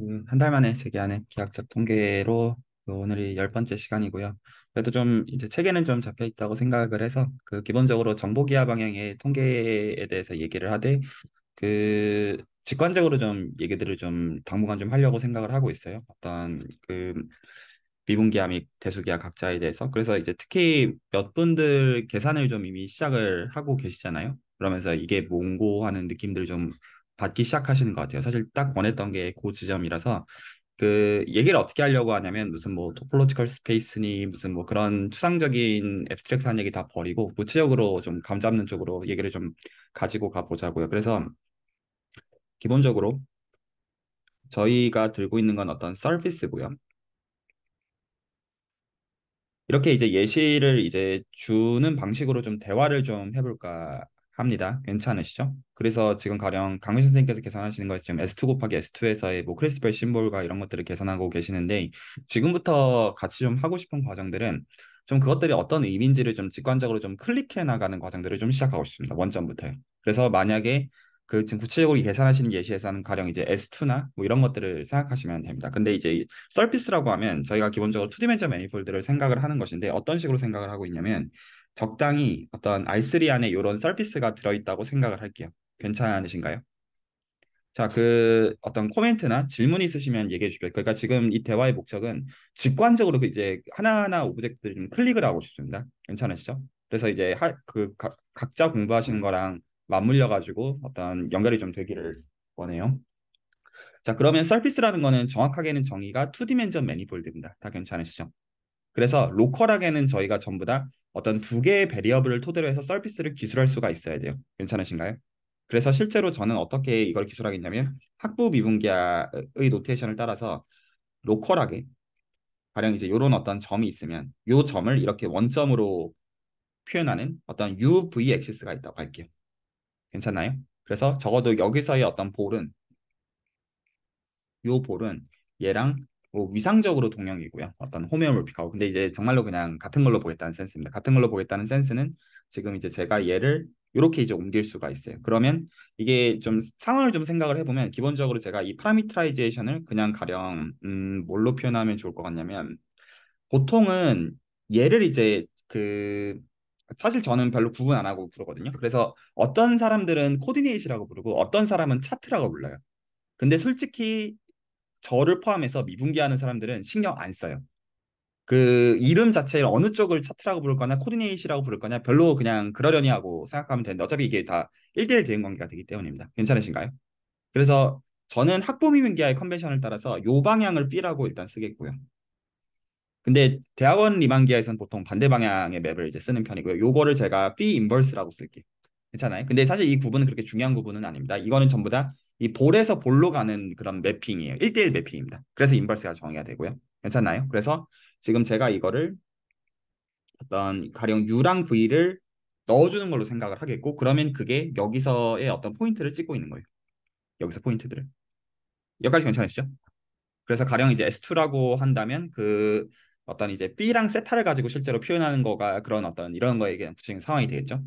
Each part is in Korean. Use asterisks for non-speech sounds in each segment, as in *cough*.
음, 한달 만에 재개하는 계약적 통계로 오늘이 열 번째 시간이고요. 그래도 좀 이제 체계는 좀 잡혀 있다고 생각을 해서 그 기본적으로 정보기하 방향의 통계에 대해서 얘기를 하되 그 직관적으로 좀 얘기들을 좀 당분간 좀 하려고 생각을 하고 있어요. 어떤 그 미분기하 및 대수기하 각자에 대해서 그래서 이제 특히 몇 분들 계산을 좀 이미 시작을 하고 계시잖아요. 그러면서 이게 몽고하는 느낌들 좀 받기 시작하시는 것 같아요. 사실 딱 원했던 게 그 지점이라서 그 얘기를 어떻게 하려고 하냐면 무슨 뭐 토폴로지컬 스페이스니 무슨 뭐 그런 추상적인 앱스트랙트한 얘기 다 버리고 구체적으로 좀 감 잡는 쪽으로 얘기를 좀 가지고 가보자고요. 그래서 기본적으로 저희가 들고 있는 건 어떤 서비스고요. 이렇게 이제 예시를 이제 주는 방식으로 좀 대화를 좀 해볼까 합니다. 괜찮으시죠? 그래서 지금 가령 강민 선생님께서 계산하시는 것이 지금 S2 곱하기 S2에서의 뭐 크리스펠 심볼과 이런 것들을 계산하고 계시는데 지금부터 같이 좀 하고 싶은 과정들은 좀 그것들이 어떤 의미인지를 좀 직관적으로 좀 클릭해 나가는 과정들을 좀 시작하고 싶습니다. 원점부터요. 그래서 만약에 그 지금 구체적으로 계산하시는 예시에서는 가령 이제 S2나 뭐 이런 것들을 생각하시면 됩니다. 근데 이제 서피스라고 하면 저희가 기본적으로 투디멘션 매니폴드를 생각을 하는 것인데 어떤 식으로 생각을 하고 있냐면 적당히 어떤 R3 안에 이런 서비스가 들어있다고 생각을 할게요. 괜찮으신가요? 자, 그 어떤 코멘트나 질문 있으시면 얘기해 주십시오. 그러니까 지금 이 대화의 목적은 직관적으로 그 이제 하나하나 오브젝트를 좀 클릭을 하고 싶습니다. 괜찮으시죠? 그래서 이제 하, 그 가, 각자 공부하시는 거랑 맞물려 가지고 어떤 연결이 좀 되기를 원해요. 자, 그러면 서피스라는 거는 정확하게는 정의가 투디멘전 매니폴드입니다. 다 괜찮으시죠? 그래서 로컬하게는 저희가 전부 다 어떤 두 개의 베리어블을 토대로 해서 서비스를 기술할 수가 있어야 돼요. 괜찮으신가요? 그래서 실제로 저는 어떻게 이걸 기술하겠냐면 학부 미분기의 노테이션을 따라서 로컬하게 가령 이제 이런 어떤 점이 있으면 이 점을 이렇게 원점으로 표현하는 어떤 UV 액시스가 있다고 할게요. 괜찮나요? 그래서 적어도 여기서의 어떤 볼은 이 볼은 얘랑 뭐 위상적으로 동양이고요. 어떤 호메오몰픽하고 근데 이제 정말로 그냥 같은 걸로 보겠다는 센스입니다. 같은 걸로 보겠다는 센스는 지금 이제 제가 얘를 이렇게 이제 옮길 수가 있어요. 그러면 이게 좀 상황을 좀 생각을 해보면 기본적으로 제가 이 파라미트라이제이션을 그냥 가령 음 뭘로 표현하면 좋을 것 같냐면 보통은 얘를 이제 그 사실 저는 별로 구분 안 하고 부르거든요. 그래서 어떤 사람들은 코디네이시라고 부르고 어떤 사람은 차트라고 불러요. 근데 솔직히 저를 포함해서 미분기하는 사람들은 신경 안 써요. 그 이름 자체를 어느 쪽을 차트라고 부를 거냐 코디네이시라고 부를 거냐 별로 그냥 그러려니 하고 생각하면 되는데 어차피 이게 다일대일 대응 관계가 되기 때문입니다. 괜찮으신가요? 그래서 저는 학부 미분기와의 컨벤션을 따라서 요 방향을 B라고 일단 쓰겠고요. 근데 대학원 리만기아에서는 보통 반대 방향의 맵을 이제 쓰는 편이고요. 요거를 제가 B 인버스라고 쓸게요. 괜찮아요. 근데 사실 이 구분은 그렇게 중요한 구분은 아닙니다. 이거는 전부 다 이 볼에서 볼로 가는 그런 매핑이에요. 1대1 매핑입니다. 그래서 인버스가 정해야 되고요. 괜찮아요 그래서 지금 제가 이거를 어떤 가령 U랑 V를 넣어주는 걸로 생각을 하겠고 그러면 그게 여기서의 어떤 포인트를 찍고 있는 거예요. 여기서 포인트들을. 여기까지 괜찮으시죠? 그래서 가령 이제 S2라고 한다면 그 어떤 이제 B랑 세타를 가지고 실제로 표현하는 거가 그런 어떤 이런 거에 대한 구체적인 상황이 되겠죠.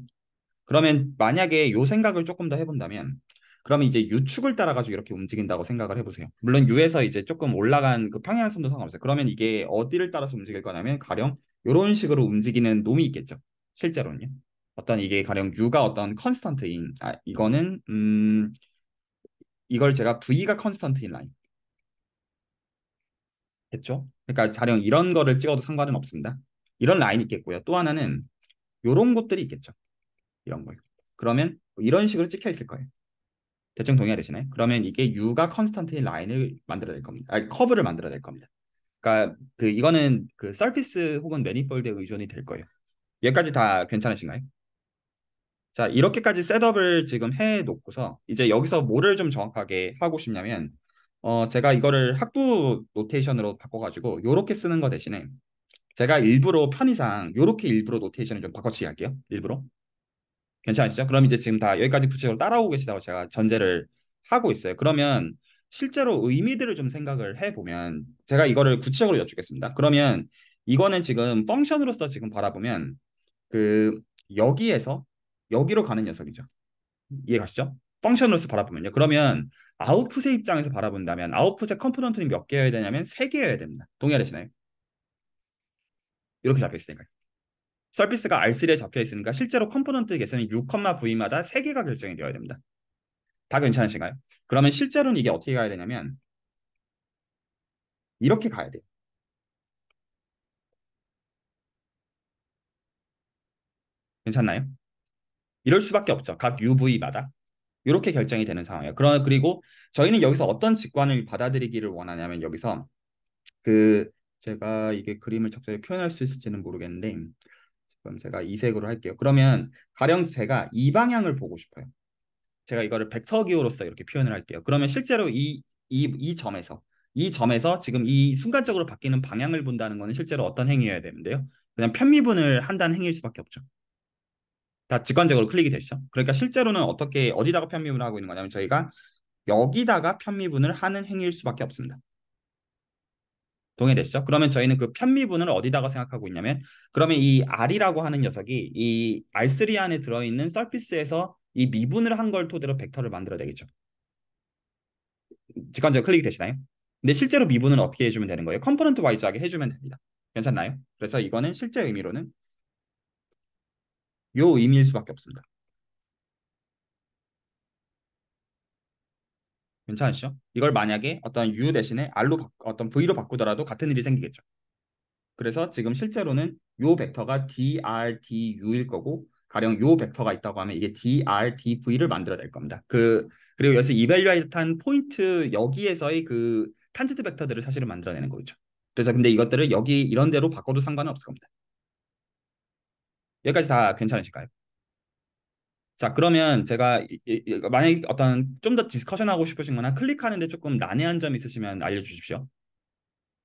그러면 만약에 요 생각을 조금 더 해본다면 그러면 이제 유축을 따라가지고 이렇게 움직인다고 생각을 해보세요. 물론 유에서 이제 조금 올라간 그 평행선도 상관없어요. 그러면 이게 어디를 따라서 움직일 거냐면 가령 이런 식으로 움직이는 놈이 있겠죠. 실제로는요. 어떤 이게 가령 유가 어떤 컨스턴트인 아 이거는 음 이걸 제가 V가 컨스턴트인 라인 됐죠? 그러니까 가령 이런 거를 찍어도 상관은 없습니다. 이런 라인이 있겠고요. 또 하나는 이런 것들이 있겠죠. 이런 거예요. 그러면 이런 식으로 찍혀 있을 거예요. 대충 동의가 되시나요? 그러면 이게 U가 컨스턴트인 라인을 만들어낼 겁니다. 아 커브를 만들어낼 겁니다. 그러니까 그 이거는 그 서피스 혹은 매니폴드에 의존이 될 거예요. 여기까지 다 괜찮으신가요? 자 이렇게까지 셋업을 지금 해 놓고서 이제 여기서 뭐를 좀 정확하게 하고 싶냐면 어 제가 이거를 학부 노테이션으로 바꿔가지고 요렇게 쓰는 거 대신에 제가 일부러 편의상 요렇게 일부러 노테이션을 좀 바꿔치기 할게요. 일부러 괜찮으시죠? 그럼 이제 지금 다 여기까지 구체적으로 따라오고 계시다고 제가 전제를 하고 있어요. 그러면 실제로 의미들을 좀 생각을 해보면 제가 이거를 구체적으로 여쭙겠습니다. 그러면 이거는 지금 펑션으로서 지금 바라보면 그 여기에서 여기로 가는 녀석이죠. 이해 가시죠? 펑션으로서 바라보면요. 그러면 아웃풋의 입장에서 바라본다면 아웃풋의 컴포넌트는 몇 개여야 되냐면 세 개여야 됩니다. 동의하시나요? 이렇게 잡혀 있으니까요. 서비스가 R3에 잡혀 있으니까 실제로 컴포넌트 개수는 6,V마다 3개가 결정이 되어야 됩니다. 다 괜찮으신가요? 그러면 실제로는 이게 어떻게 가야 되냐면 이렇게 가야 돼요. 괜찮나요? 이럴 수밖에 없죠. 각 UV마다. 이렇게 결정이 되는 상황이에요. 그러, 그리고 저희는 여기서 어떤 직관을 받아들이기를 원하냐면 여기서 그 제가 이게 그림을 적절히 표현할 수 있을지는 모르겠는데 그럼 제가 이색으로 할게요. 그러면 가령 제가 이 방향을 보고 싶어요. 제가 이거를 벡터 기호로서 이렇게 표현을 할게요. 그러면 실제로 이, 이, 이 점에서 이 점에서 지금 이 순간적으로 바뀌는 방향을 본다는 것은 실제로 어떤 행위여야 되는데요. 그냥 편미분을 한다는 행위일 수밖에 없죠. 다 직관적으로 클릭이 되시죠. 그러니까 실제로는 어떻게 어디다가 편미분을 하고 있는 거냐면 저희가 여기다가 편미분을 하는 행위일 수밖에 없습니다. 동의되죠 그러면 저희는 그 편미분을 어디다가 생각하고 있냐면 그러면 이 R이라고 하는 녀석이 이 R3 안에 들어있는 서피스에서 이 미분을 한 걸 토대로 벡터를 만들어야되겠죠 직관적으로 클릭이 되시나요? 근데 실제로 미분은 어떻게 해주면 되는 거예요? 컴포넌트 와이즈하게 해주면 됩니다. 괜찮나요? 그래서 이거는 실제 의미로는 요 의미일 수밖에 없습니다. 괜찮으시죠? 이걸 만약에 어떤 U 대신에 R로 바, 어떤 V로 바꾸더라도 같은 일이 생기겠죠. 그래서 지금 실제로는 요 벡터가 DRDU일 거고 가령 요 벡터가 있다고 하면 이게 DRDV를 만들어낼 겁니다. 그 그리고 여기서 이벨리아이트한 포인트 여기에서의 그 탄지트 벡터들을 사실은 만들어내는 거죠. 그래서 근데 이것들을 여기 이런 데로 바꿔도 상관은 없을 겁니다. 여기까지 다 괜찮으실까요? 자 그러면 제가 만약에 어떤 좀 더 디스커션 하고 싶으신거나 클릭하는데 조금 난해한 점 있으시면 알려주십시오.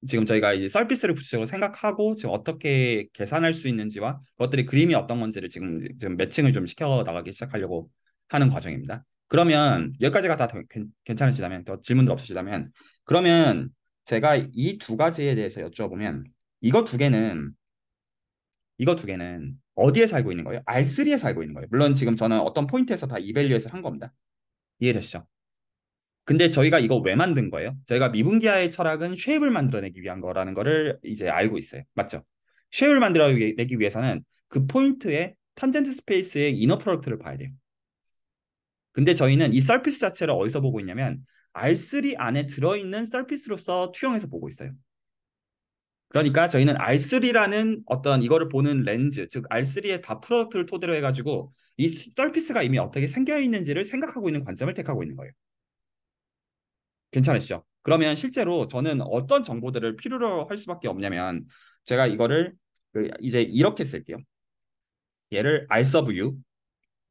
지금 저희가 이제 서비스를 구체적으로 생각하고 지금 어떻게 계산할 수 있는지와 그것들이 그림이 어떤 건지를 지금 지금 매칭을 좀 시켜 나가기 시작하려고 하는 과정입니다. 그러면 여기까지가 다 괜찮으시다면 더 질문들 없으시다면 그러면 제가 이 두 가지에 대해서 여쭤보면 이거 두 개는 이거 두 개는 어디에 살고 있는 거예요? R3에 살고 있는 거예요. 물론 지금 저는 어떤 포인트에서 다 이밸류에서 한 겁니다. 이해되시죠? 근데 저희가 이거 왜 만든 거예요? 저희가 미분기화의 철학은 쉐입을 만들어내기 위한 거라는 거를 이제 알고 있어요. 맞죠? 쉐입을 만들어내기 위해서는 그포인트에 탄젠트 스페이스의 이너 프로덕트를 봐야 돼요. 근데 저희는 이 서피스 자체를 어디서 보고 있냐면 R3 안에 들어있는 서피스로서 투영해서 보고 있어요. 그러니까 저희는 R3라는 어떤 이거를 보는 렌즈, 즉 R3의 다 프로덕트를 토대로 해가지고 이 서피스가 이미 어떻게 생겨 있는지를 생각하고 있는 관점을 택하고 있는 거예요. 괜찮으시죠? 그러면 실제로 저는 어떤 정보들을 필요로 할 수밖에 없냐면 제가 이거를 그 이제 이렇게 쓸게요. 얘를 R sub U,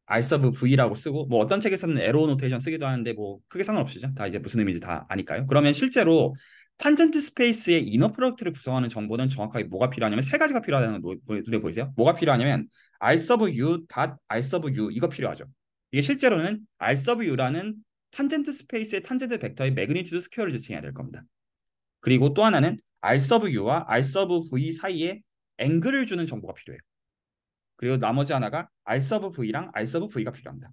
R 서브 V라고 쓰고 뭐 어떤 책에서는 에로 노테이션 쓰기도 하는데 뭐 크게 상관없이죠. 다 이제 무슨 의미인지 다 아니까요. 그러면 실제로 탄젠트 스페이스의 이너 프로덕트를 구성하는 정보는 정확하게 뭐가 필요하냐면 세 가지가 필요하다는 눈에 뭐, 뭐, 보이세요? 뭐가 필요하냐면 r 서브 u 닷 r 서브 u 이거 필요하죠. 이게 실제로는 r 서브 u라는 탄젠트 스페이스의 탄젠트 벡터의 매그니튜드 스퀘어를 지칭해야 될 겁니다. 그리고 또 하나는 r 서브 u와 r 서브 v 사이에 앵글을 주는 정보가 필요해요. 그리고 나머지 하나가 r 서브 v랑 r 서브 v가 필요합니다.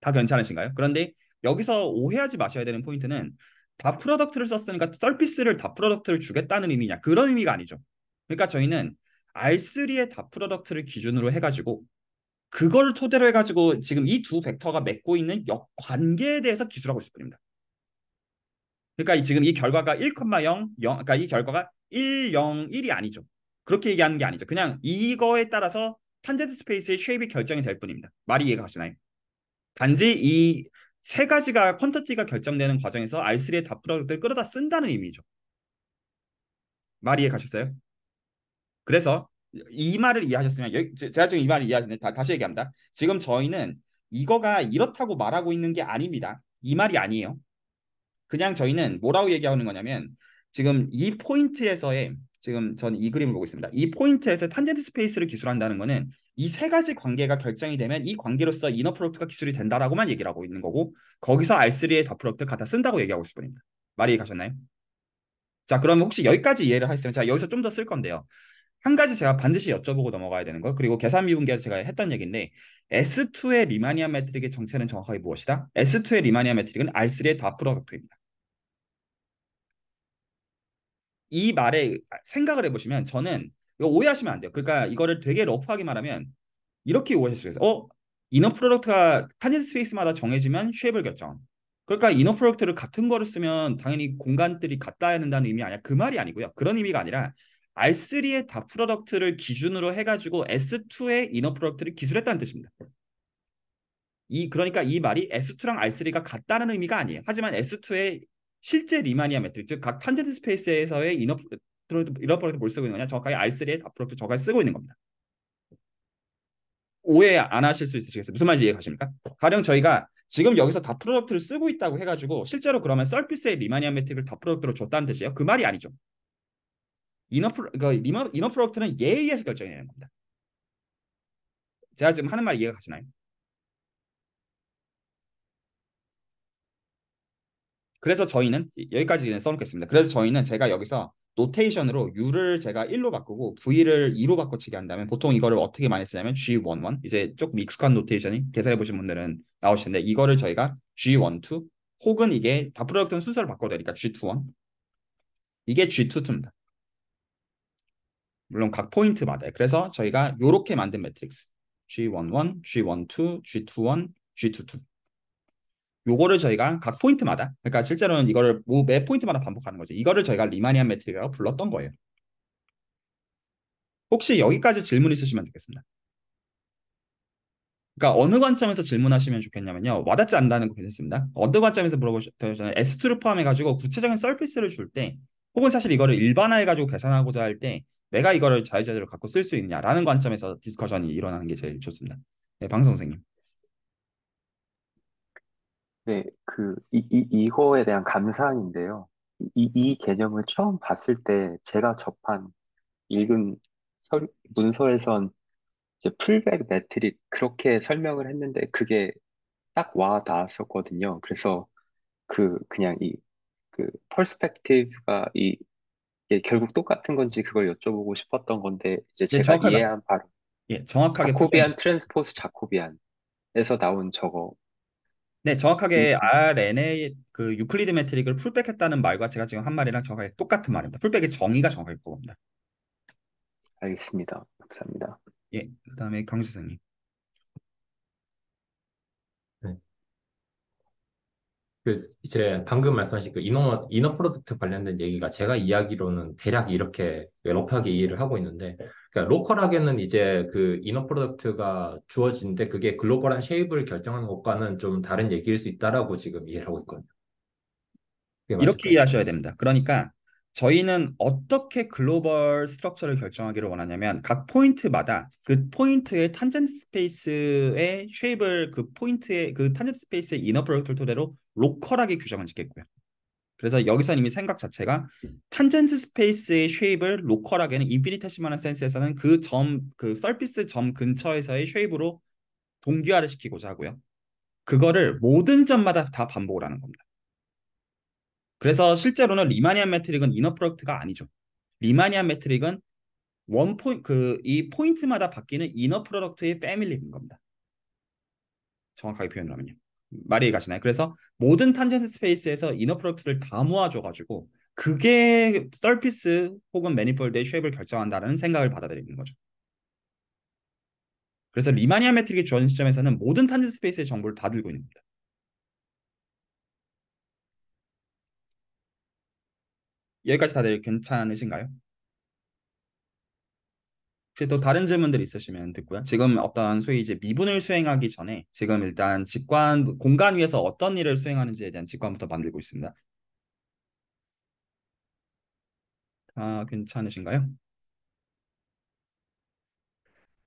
다 괜찮으신가요? 그런데 여기서 오해하지 마셔야 되는 포인트는 다 프로덕트를 썼으니까 서피스를 다 프로덕트를 주겠다는 의미냐 그런 의미가 아니죠. 그러니까 저희는 R3의 다 프로덕트를 기준으로 해가지고 그걸 토대로 해가지고 지금 이 두 벡터가 맺고 있는 역관계에 대해서 기술하고 있을 뿐입니다. 그러니까 지금 이 결과가 1,0, 0, 그러니까 이 결과가 1, 0, 1이 아니죠. 그렇게 얘기하는 게 아니죠. 그냥 이거에 따라서 탄젠트 스페이스의 쉐입이 결정이 될 뿐입니다. 말이 이해가 가시나요? 단지 이세 가지가 퀀터티가 결정되는 과정에서 R3의 다프로덕트를 끌어다 쓴다는 의미죠. 말이 해가셨어요? 그래서 이 말을 이해하셨으면 제가 지금 이 말을 이해하셨는데 다, 다시 얘기합니다. 지금 저희는 이거가 이렇다고 말하고 있는 게 아닙니다. 이 말이 아니에요. 그냥 저희는 뭐라고 얘기하는 거냐면 지금 이 포인트에서의 지금 전 이 그림을 보고 있습니다. 이 포인트에서 탄젠트 스페이스를 기술한다는 거는 이 세 가지 관계가 결정이 되면 이 관계로서 이너 프로덕트가 기술이 된다라고만 얘기를 하고 있는 거고 거기서 R3의 더 프로덕트 갖다 쓴다고 얘기하고 있을 뿐입니다. 말이 가셨나요? 자, 그러면 혹시 여기까지 이해를 하셨으면 제가 여기서 좀 더 쓸 건데요. 한 가지 제가 반드시 여쭤보고 넘어가야 되는 거 그리고 계산 미분계에서 제가 했던 얘기인데 S2의 리마니아 매트릭의 정체는 정확하게 무엇이다? S2의 리마니아 매트릭은 R3의 더 프로덕트입니다. 이 말에 생각을 해보시면 저는 오해하시면 안 돼요. 그러니까 이거를 되게 러프하게 말하면 이렇게 오해하실 수 있어요. 어? 이너 프로덕트가 타겟 스페이스마다 정해지면 쉐이블 결정. 그러니까 이너 프로덕트를 같은 거를 쓰면 당연히 공간들이 같다야 된다는 의미 아니야. 그 말이 아니고요. 그런 의미가 아니라 R3의 다 프로덕트를 기준으로 해가지고 S2의 이너 프로덕트를 기술했다는 뜻입니다. 이 그러니까 이 말이 S2랑 R3가 같다는 의미가 아니에요. 하지만 S2의 실제 리마니아 매트릭스 각 탄젠트 스페이스에서의 이너 프로 이런 프로이트뭘 쓰고 있는 거냐 정확하게 R3의 앞프로젝트 저가 쓰고 있는 겁니다. 오해 안 하실 수 있으시겠어요? 무슨 말인지 이해가십니까? 가령 저희가 지금 여기서 다 프로덕트를 쓰고 있다고 해가지고 실제로 그러면 썰피스의 리마니아 매틱을 다 프로덕트로 줬다는 뜻이에요? 그 말이 아니죠. 이너 프로 그러니까 이너 프로덕트는 예의에서 결정해야 하는 겁니다. 제가 지금 하는 말 이해가 가시나요? 그래서 저희는 여기까지 써놓겠습니다. 그래서 저희는 제가 여기서 노테이션으로 U를 제가 1로 바꾸고 V를 2로 바꿔치기 한다면 보통 이거를 어떻게 많이 쓰냐면 G11 이제 조금 익숙한 노테이션이 계산해 보신 분들은 나오실 텐데 이거를 저희가 G12 혹은 이게 다프로젝트 순서를 바꿔야 되니까 G21 이게 G22입니다. 물론 각 포인트마다 그래서 저희가 이렇게 만든 매트릭스 G11, G12, G21, G22 요거를 저희가 각 포인트마다 그러니까 실제로는 이거를 매 포인트마다 반복하는 거죠. 이거를 저희가 리마니안 매트릭이라고 불렀던 거예요. 혹시 여기까지 질문 있으시면 되겠습니다. 그러니까 어느 관점에서 질문하시면 좋겠냐면요. 와닿지 않다는 는거 괜찮습니다. 어느 관점에서 물어보셨잖아요. S2를 포함해가지고 구체적인 서피스를줄 때 혹은 사실 이거를 일반화해가지고 계산하고자 할 때 내가 이거를 자유자재로 갖고 쓸 수 있냐라는 관점에서 디스커션이 일어나는 게 제일 좋습니다. 네, 방송생님. 네, 그, 이, 이, 이거에 대한 감상인데요. 이, 이 개념을 처음 봤을 때 제가 접한, 읽은 설, 문서에선 이제 풀백 매트릭 그렇게 설명을 했는데 그게 딱 와 닿았었거든요. 그래서 그, 그냥 이, 그, 퍼스펙티브가 이, 이게 결국 똑같은 건지 그걸 여쭤보고 싶었던 건데 이제 네, 제가 정확하게 이해한 바로 예, 정확하게 표현. 자코비안 트랜스포스 자코비안에서 나온 저거 네, 정확하게 음. RNA 그 유클리드 매트릭을 풀백했다는 말과 제가 지금 한 말이랑 정확하게 똑같은 말입니다. 풀백의 정의가 정확하게 그겁니다. 알겠습니다. 감사합니다. 예, 그다음에 경주 선생님. 그 이제 방금 말씀하신 그 이너 이너 프로덕트 관련된 얘기가 제가 이야기로는 대략 이렇게 러프하게 이해를 하고 있는데 그러니까 로컬하게는 이제 그 이너 프로덕트가 주어지는데 그게 글로벌한 쉐입을 결정하는 것과는 좀 다른 얘기일 수 있다라고 지금 이해를 하고 있거든요. 이렇게 이해하셔야 됩니다. 그러니까 저희는 어떻게 글로벌 스트럭처를 결정하기를 원하냐면 각 포인트마다 그 포인트의 탄젠트 스페이스의 쉐입을 그 포인트의 그 탄젠트 스페이스의 이너 프로젝트를 토대로 로컬하게 규정을 짓겠고요. 그래서 여기서 이미 생각 자체가 탄젠트 스페이스의 쉐입을 로컬하게는 인피니테시마는 센스에서는 그 점, 그 서피스 점 근처에서의 쉐입으로 동기화를 시키고자 하고요. 그거를 모든 점마다 다 반복을 하는 겁니다. 그래서 실제로는 리마니안 매트릭은 이너 프로덕트가 아니죠. 리마니안 매트릭은 원 포인 그이 포인트마다 바뀌는 이너 프로덕트의 패밀리인 겁니다. 정확하게 표현을 하면요. 말이 가시나요? 그래서 모든 탄젠트 스페이스에서 이너 프로덕트를 다 모아줘가지고 그게 서피스 혹은 매니폴드의 쉐입을 결정한다는 생각을 받아들이는 거죠. 그래서 리마니아 매트릭이 주어진 시점에서는 모든 탄젠트 스페이스의 정보를 다 들고 있는 겁니다. 여기까지 다들 괜찮으신가요? 혹시 또 다른 질문들 있으시면 듣고요. 지금 어떤 소위 이제 미분을 수행하기 전에 지금 일단 직관 공간 위에서 어떤 일을 수행하는지에 대한 직관부터 만들고 있습니다. 아, 괜찮으신가요?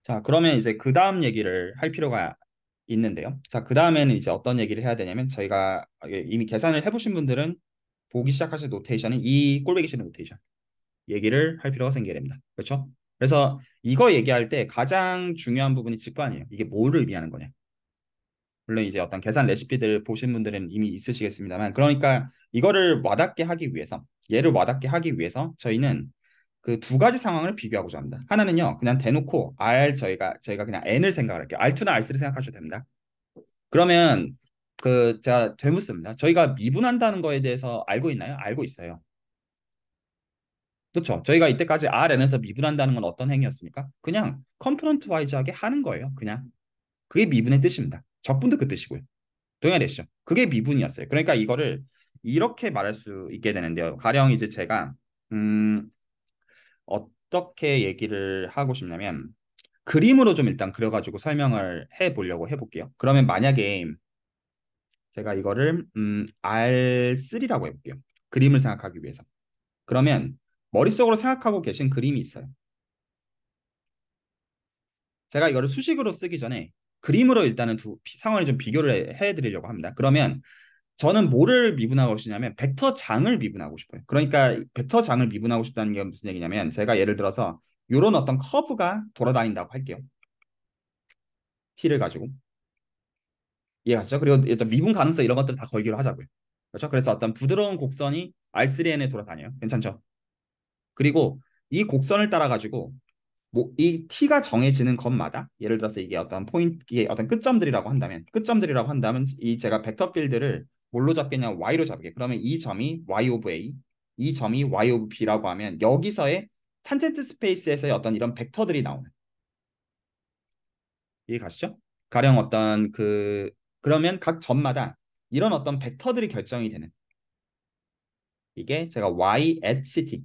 자, 그러면 이제 그 다음 얘기를 할 필요가 있는데요. 자, 그 다음에는 이제 어떤 얘기를 해야 되냐면 저희가 이미 계산을 해보신 분들은 보기 시작하실 노테이션은 이 꼴배기 싫은 노테이션 얘기를 할 필요가 생기게 됩니다. 그렇죠? 그래서 이거 얘기할 때 가장 중요한 부분이 직관이에요. 이게 뭐를 의미하는 거냐. 물론 이제 어떤 계산 레시피들 보신 분들은 이미 있으시겠습니다만 그러니까 이거를 와닿게 하기 위해서 얘를 와닿게 하기 위해서 저희는 그 두 가지 상황을 비교하고자 합니다. 하나는요. 그냥 대놓고 R 저희가 저희가 그냥 N을 생각할게요. R2나 R3를 생각하셔도 됩니다. 그러면 그 제가 되묻습니다. 저희가 미분한다는 거에 대해서 알고 있나요? 알고 있어요. 그렇죠. 저희가 이때까지 RN에서 미분한다는 건 어떤 행위였습니까? 그냥 컴포넌트 와이즈하게 하는 거예요. 그냥 그게 미분의 뜻입니다. 적분도 그 뜻이고요. 동의하시죠 그게 미분이었어요. 그러니까 이거를 이렇게 말할 수 있게 되는데요. 가령 이제 제가 음 어떻게 얘기를 하고 싶냐면 그림으로 좀 일단 그려가지고 설명을 해보려고 해볼게요. 그러면 만약에 제가 이거를 음, R3라고 해볼게요. 그림을 생각하기 위해서. 그러면 머릿속으로 생각하고 계신 그림이 있어요. 제가 이거를 수식으로 쓰기 전에 그림으로 일단은 두 상황을 좀 비교를 해 드리려고 합니다. 그러면 저는 뭐를 미분하고 싶냐면 벡터 장을 미분하고 싶어요. 그러니까 벡터 장을 미분하고 싶다는 게 무슨 얘기냐면 제가 예를 들어서 이런 어떤 커브가 돌아다닌다고 할게요. t를 가지고 이해가죠? 그리고 일단 미분 가능성 이런 것들을 다 걸기로 하자고요. 그렇죠? 그래서 어떤 부드러운 곡선이 R3N에 돌아다녀요. 괜찮죠? 그리고 이 곡선을 따라 가지고 뭐 이 t가 정해지는 것마다 예를 들어서 이게 어떤 포인트 의 어떤 끝점들이라고 한다면 끝점들이라고 한다면 이 제가 벡터 필드를 뭘로 잡겠냐 y로 잡게. 그러면 이 점이 y o 브 a, 이 점이 y o 브 b라고 하면 여기서의 탄젠트 스페이스에서의 어떤 이런 벡터들이 나오는 이해 가시죠? 가령 어떤 그 그러면 각 점마다 이런 어떤 벡터들이 결정이 되는 이게 제가 y at ct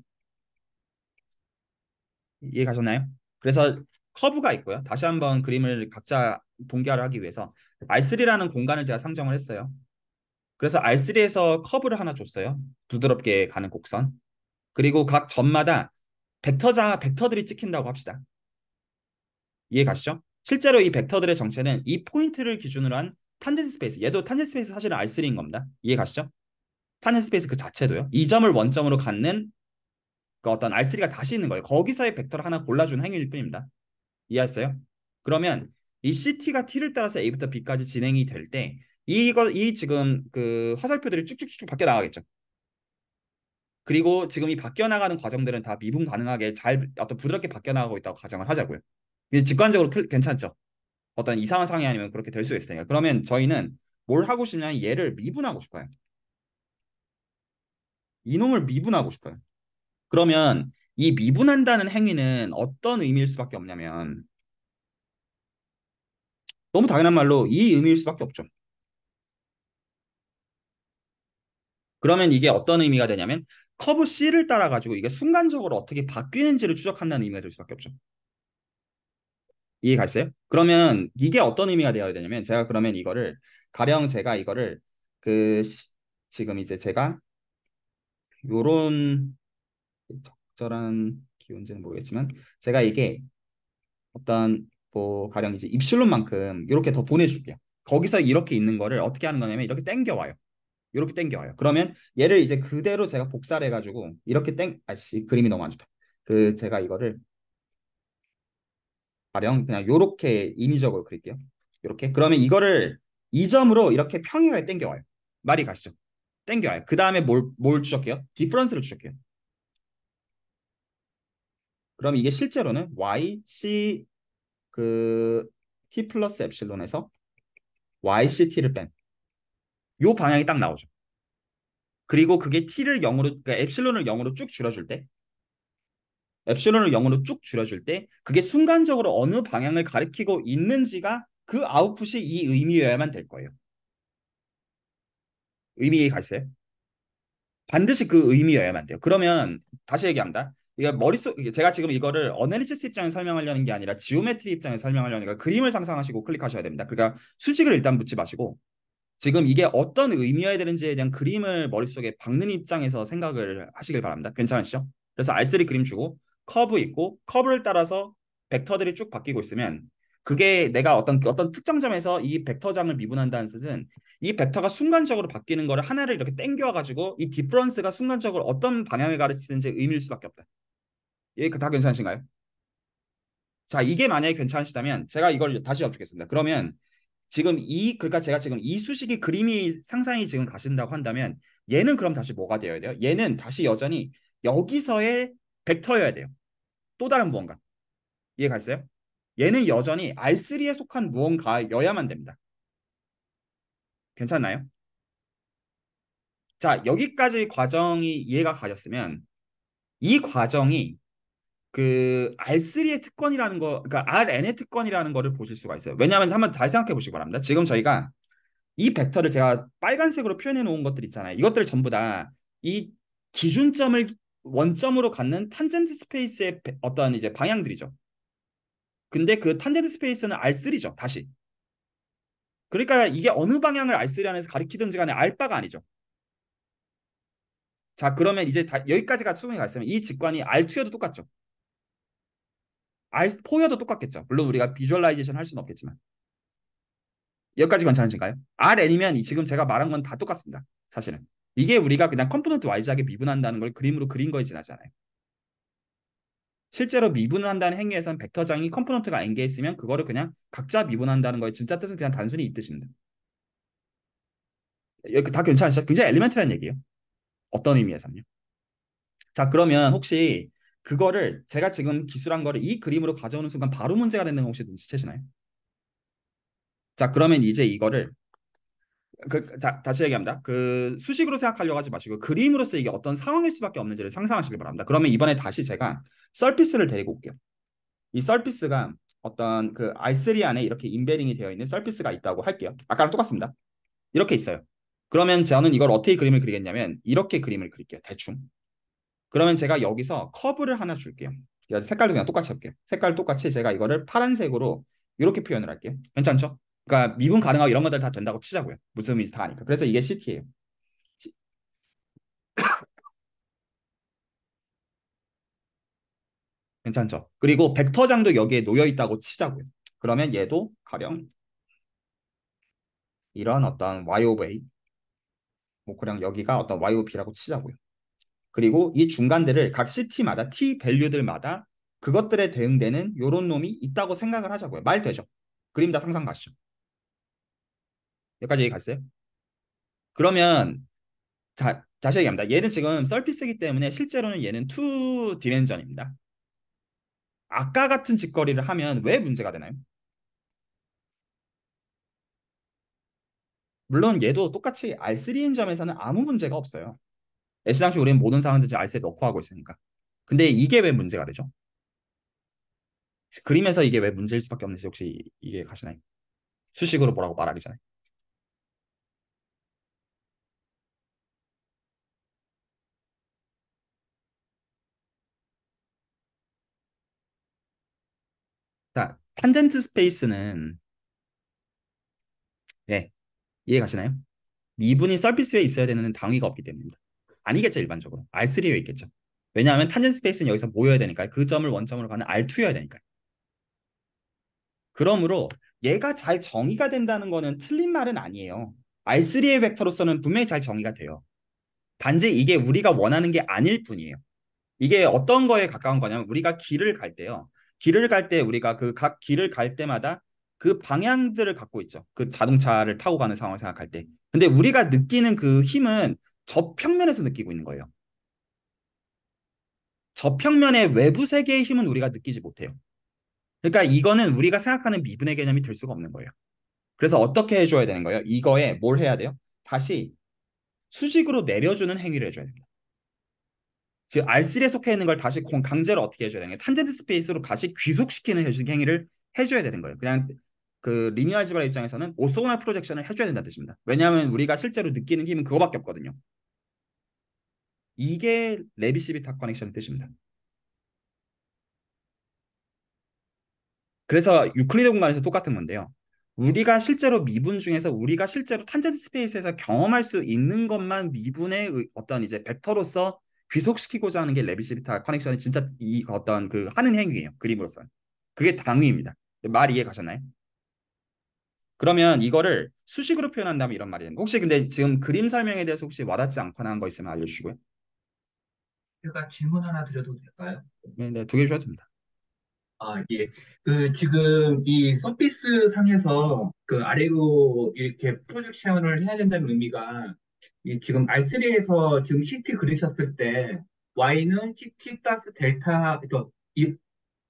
이해 가셨나요? 그래서 커브가 있고요. 다시 한번 그림을 각자 동기화를 하기 위해서 R3라는 공간을 제가 상정을 했어요. 그래서 R3에서 커브를 하나 줬어요. 부드럽게 가는 곡선. 그리고 각 점마다 벡터자 벡터들이 찍힌다고 합시다. 이해 가시죠? 실제로 이 벡터들의 정체는 이 포인트를 기준으로 한 탄젠트 스페이스 얘도 탄젠트 스페이스 사실은 R3인 겁니다. 이해 가시죠? 탄젠트 스페이스 그 자체도요. 이 점을 원점으로 갖는 그 어떤 R3가 다시 있는 거예요. 거기서의 벡터를 하나 골라주는 행위일 뿐입니다. 이해했어요? 그러면 이 CT가 T를 따라서 A부터 B까지 진행이 될 때 이거 이 지금 그 화살표들이 쭉쭉쭉 바뀌어 나가겠죠. 그리고 지금 이 바뀌어 나가는 과정들은 다 미분 가능하게 잘 어떤 부드럽게 바뀌어 나가고 있다고 가정을 하자고요. 근데 직관적으로 괜찮죠. 어떤 이상한 상황이 아니면 그렇게 될 수 있을 테니까. 그러면 저희는 뭘 하고 싶냐 얘를 미분하고 싶어요. 이놈을 미분하고 싶어요. 그러면 이 미분한다는 행위는 어떤 의미일 수밖에 없냐면 너무 당연한 말로 이 의미일 수밖에 없죠. 그러면 이게 어떤 의미가 되냐면 커브 C를 따라 가지고 이게 순간적으로 어떻게 바뀌는지를 추적한다는 의미가 될 수밖에 없죠. 이해 가시어요 그러면 이게 어떤 의미가 되어야 되냐면 제가 그러면 이거를 가령 제가 이거를 그 시, 지금 이제 제가 요런 적절한 기운지는 모르겠지만 제가 이게 어떤 뭐 가령 이제 입실론만큼 이렇게 더 보내줄게요. 거기서 이렇게 있는 거를 어떻게 하는 거냐면 이렇게 땡겨와요. 이렇게 땡겨와요. 그러면 얘를 이제 그대로 제가 복사를 해가지고 이렇게 땡 아씨 그림이 너무 안 좋다. 그 제가 이거를 가령 그냥 요렇게 인위적으로 그릴게요. 이렇게 그러면 이거를 이점으로 이렇게 평행하게 땡겨와요. 말이 가시죠. 땡겨와요. 그 다음에 뭘, 뭘 추적해요? 디퍼런스를 주적게요 그럼 이게 실제로는 y, c, 그, t 플러스 엡실론에서 y, c, t를 뺀. 요 방향이 딱 나오죠. 그리고 그게 t를 0으로, 그러니까 엡실론을 0으로 쭉 줄여줄 때 엡실론을 0으로 쭉 줄여줄 때 그게 순간적으로 어느 방향을 가리키고 있는지가 그 아웃풋이 이 의미여야만 될 거예요. 의미가 있어요? 반드시 그 의미여야만 돼요. 그러면 다시 얘기합니다. 이게 머릿속 제가 지금 이거를 어널리시스 입장에 서 설명하려는 게 아니라 지오메트리 입장에 서 설명하려니까 그림을 상상하시고 클릭하셔야 됩니다. 그러니까 수직을 일단 붙지 마시고 지금 이게 어떤 의미여야 되는지에 대한 그림을 머릿속에 박는 입장에서 생각을 하시길 바랍니다. 괜찮으시죠? 그래서 R3 그림 주고 커브 있고 커브를 따라서 벡터들이 쭉 바뀌고 있으면 그게 내가 어떤 어떤 특정 점에서 이 벡터장을 미분한다는 뜻은 이 벡터가 순간적으로 바뀌는 거를 하나를 이렇게 땡겨와 가지고 이 디퍼런스가 순간적으로 어떤 방향을 가르치는지 의미일 수밖에 없다. 예다 그 괜찮으신가요? 자 이게 만약에 괜찮으시다면 제가 이걸 다시 여쭙겠습니다. 그러면 지금 이 그러니까 제가 지금 이 수식이 그림이 상상이 지금 가신다고 한다면 얘는 그럼 다시 뭐가 되어야 돼요? 얘는 다시 여전히 여기서의 벡터여야 돼요. 또 다른 무언가. 이해 가있어요? 얘는 여전히 R3에 속한 무언가여야만 됩니다. 괜찮나요? 자, 여기까지 과정이 이해가 가셨으면 이 과정이 그 R3의 특권이라는 거, 그러니까 RN의 특권이라는 거를 보실 수가 있어요. 왜냐하면 한번 잘 생각해 보시기 바랍니다. 지금 저희가 이 벡터를 제가 빨간색으로 표현해 놓은 것들 있잖아요. 이것들을 전부 다 이 기준점을 원점으로 갖는 탄젠트 스페이스의 어떤 이제 방향들이죠. 근데 그 탄젠트 스페이스는 R3죠. 다시. 그러니까 이게 어느 방향을 R3 안에서 가리키든지 간에 알바가 아니죠. 자 그러면 이제 다, 여기까지가 수능이 갔으면 이 직관이 R2여도 똑같죠. R4여도 똑같겠죠. 물론 우리가 비주얼라이제이션 할 수는 없겠지만. 여기까지 괜찮으신가요? Rn이면 지금 제가 말한 건 다 똑같습니다. 사실은. 이게 우리가 그냥 컴포넌트 와이즈하게 미분한다는 걸 그림으로 그린 거에 지나잖아요. 실제로 미분을 한다는 행위에선 벡터장이 컴포넌트가 n 개 있으면 그거를 그냥 각자 미분한다는 거에 진짜 뜻은 그냥 단순히 이 뜻입니다. 여기 그 다 괜찮으시죠? 굉장히 엘리멘트라는 얘기예요. 어떤 의미에서는요. 자 그러면 혹시 그거를 제가 지금 기술한 거를 이 그림으로 가져오는 순간 바로 문제가 되는 거 혹시 눈치채시나요? 자 그러면 이제 이거를 그, 자, 다시 얘기합니다. 그 수식으로 생각하려고 하지 마시고 그림으로서 이게 어떤 상황일 수밖에 없는지를 상상하시길 바랍니다. 그러면 이번에 다시 제가 서피스를 데리고 올게요. 이 서피스가 어떤 그 R3 안에 이렇게 인베딩이 되어 있는 서피스가 있다고 할게요. 아까랑 똑같습니다. 이렇게 있어요. 그러면 저는 이걸 어떻게 그림을 그리겠냐면 이렇게 그림을 그릴게요. 대충. 그러면 제가 여기서 커브를 하나 줄게요. 색깔도 그냥 똑같이 할게요. 색깔 똑같이 제가 이거를 파란색으로 이렇게 표현을 할게요. 괜찮죠? 그러니까 미분 가능하고 이런 것들 다 된다고 치자고요. 무슨 의미인지 다 아니까. 그래서 이게 CT예요. *coughs* 괜찮죠? 그리고 벡터장도 여기에 놓여 있다고 치자고요. 그러면 얘도 가령 이런 어떤 y of a 뭐 그냥 여기가 어떤 y of b라고 치자고요. 그리고 이 중간들을 각 c t 마다 t 밸류들마다 그것들에 대응되는 요런 놈이 있다고 생각을 하자고요. 말 되죠? 그림 다 상상 가시죠. 여기까지 얘기 갔어요? 그러면 다, 다시 얘기합니다. 얘는 지금 서피스이기 때문에 실제로는 얘는 2 디멘전입니다. 아까 같은 짓거리를 하면 왜 문제가 되나요? 물론 얘도 똑같이 R3인 점에서는 아무 문제가 없어요. S 당시 우리는 모든 상황들을 R3에 넣고 하고 있으니까. 근데 이게 왜 문제가 되죠? 그림에서 이게 왜 문제일 수밖에 없는지 혹시 이게 가시나요? 수식으로 뭐라고 말하기잖아요. 탄젠트 스페이스는 예, 이해 가시나요? 이분이 서피스에 있어야 되는 당위가 없기 때문입니다. 아니겠죠, 일반적으로. R3에 있겠죠. 왜냐하면 탄젠트 스페이스는 여기서 모여야 되니까요. 그 점을 원점으로 가는 R2여야 되니까요. 그러므로 얘가 잘 정의가 된다는 거는 틀린 말은 아니에요. R3의 벡터로서는 분명히 잘 정의가 돼요. 단지 이게 우리가 원하는 게 아닐 뿐이에요. 이게 어떤 거에 가까운 거냐면 우리가 길을 갈 때요. 길을 갈 때 우리가 그 각 길을 갈 때마다 그 방향들을 갖고 있죠. 그 자동차를 타고 가는 상황을 생각할 때. 근데 우리가 느끼는 그 힘은 저평면에서 느끼고 있는 거예요. 저평면의 외부 세계의 힘은 우리가 느끼지 못해요. 그러니까 이거는 우리가 생각하는 미분의 개념이 될 수가 없는 거예요. 그래서 어떻게 해줘야 되는 거예요? 이거에 뭘 해야 돼요? 다시 수직으로 내려주는 행위를 해줘야 됩니다. 즉 RC에 속해 있는 걸 다시 공 강제로 어떻게 해줘야 되는 게 탄젠트 스페이스로 다시 귀속시키는 행위를 해줘야 되는 거예요. 그냥 그리니얼지브라 입장에서는 오소고널 프로젝션을 해줘야 된다는 뜻입니다. 왜냐하면 우리가 실제로 느끼는 힘은 그거밖에 없거든요. 이게 레비시비 타 커넥션의 뜻입니다. 그래서 유클리드 공간에서 똑같은 건데요. 우리가 실제로 미분 중에서 우리가 실제로 탄젠트 스페이스에서 경험할 수 있는 것만 미분의 어떤 이제 벡터로서 귀속시키고자 하는 게 레비시비타 커넥션이 진짜 이 어떤 그 하는 행위예요. 그림으로서는. 그게 당위입니다. 말 이해 가셨나요? 그러면 이거를 수식으로 표현한다면 이런 말이 에요 혹시 근데 지금 그림 설명에 대해서 혹시 와닿지 않거나 한 거 있으면 알려주시고요. 제가 질문 하나 드려도 될까요? 네, 네, 두개 주셔도 됩니다. 아, 예. 그, 지금 이 서피스 상에서 그 아래로 이렇게 프로젝션을 해야 된다는 의미가 지금 R3에서 지금 CT 그리셨을 때 Y는 CT 플러스 델타, 그러니까 이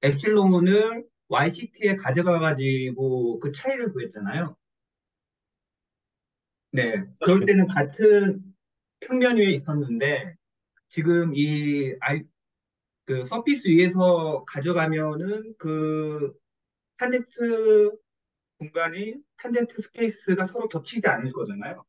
엡실론을 YCT에 가져가가지고 그 차이를 구했잖아요. 네, 그럴 때는 같은 평면 위에 있었는데 지금 이 알, 그 서피스 위에서 가져가면은 그 탄젠트 공간이 탄젠트 스페이스가 서로 겹치지 않을 거잖아요.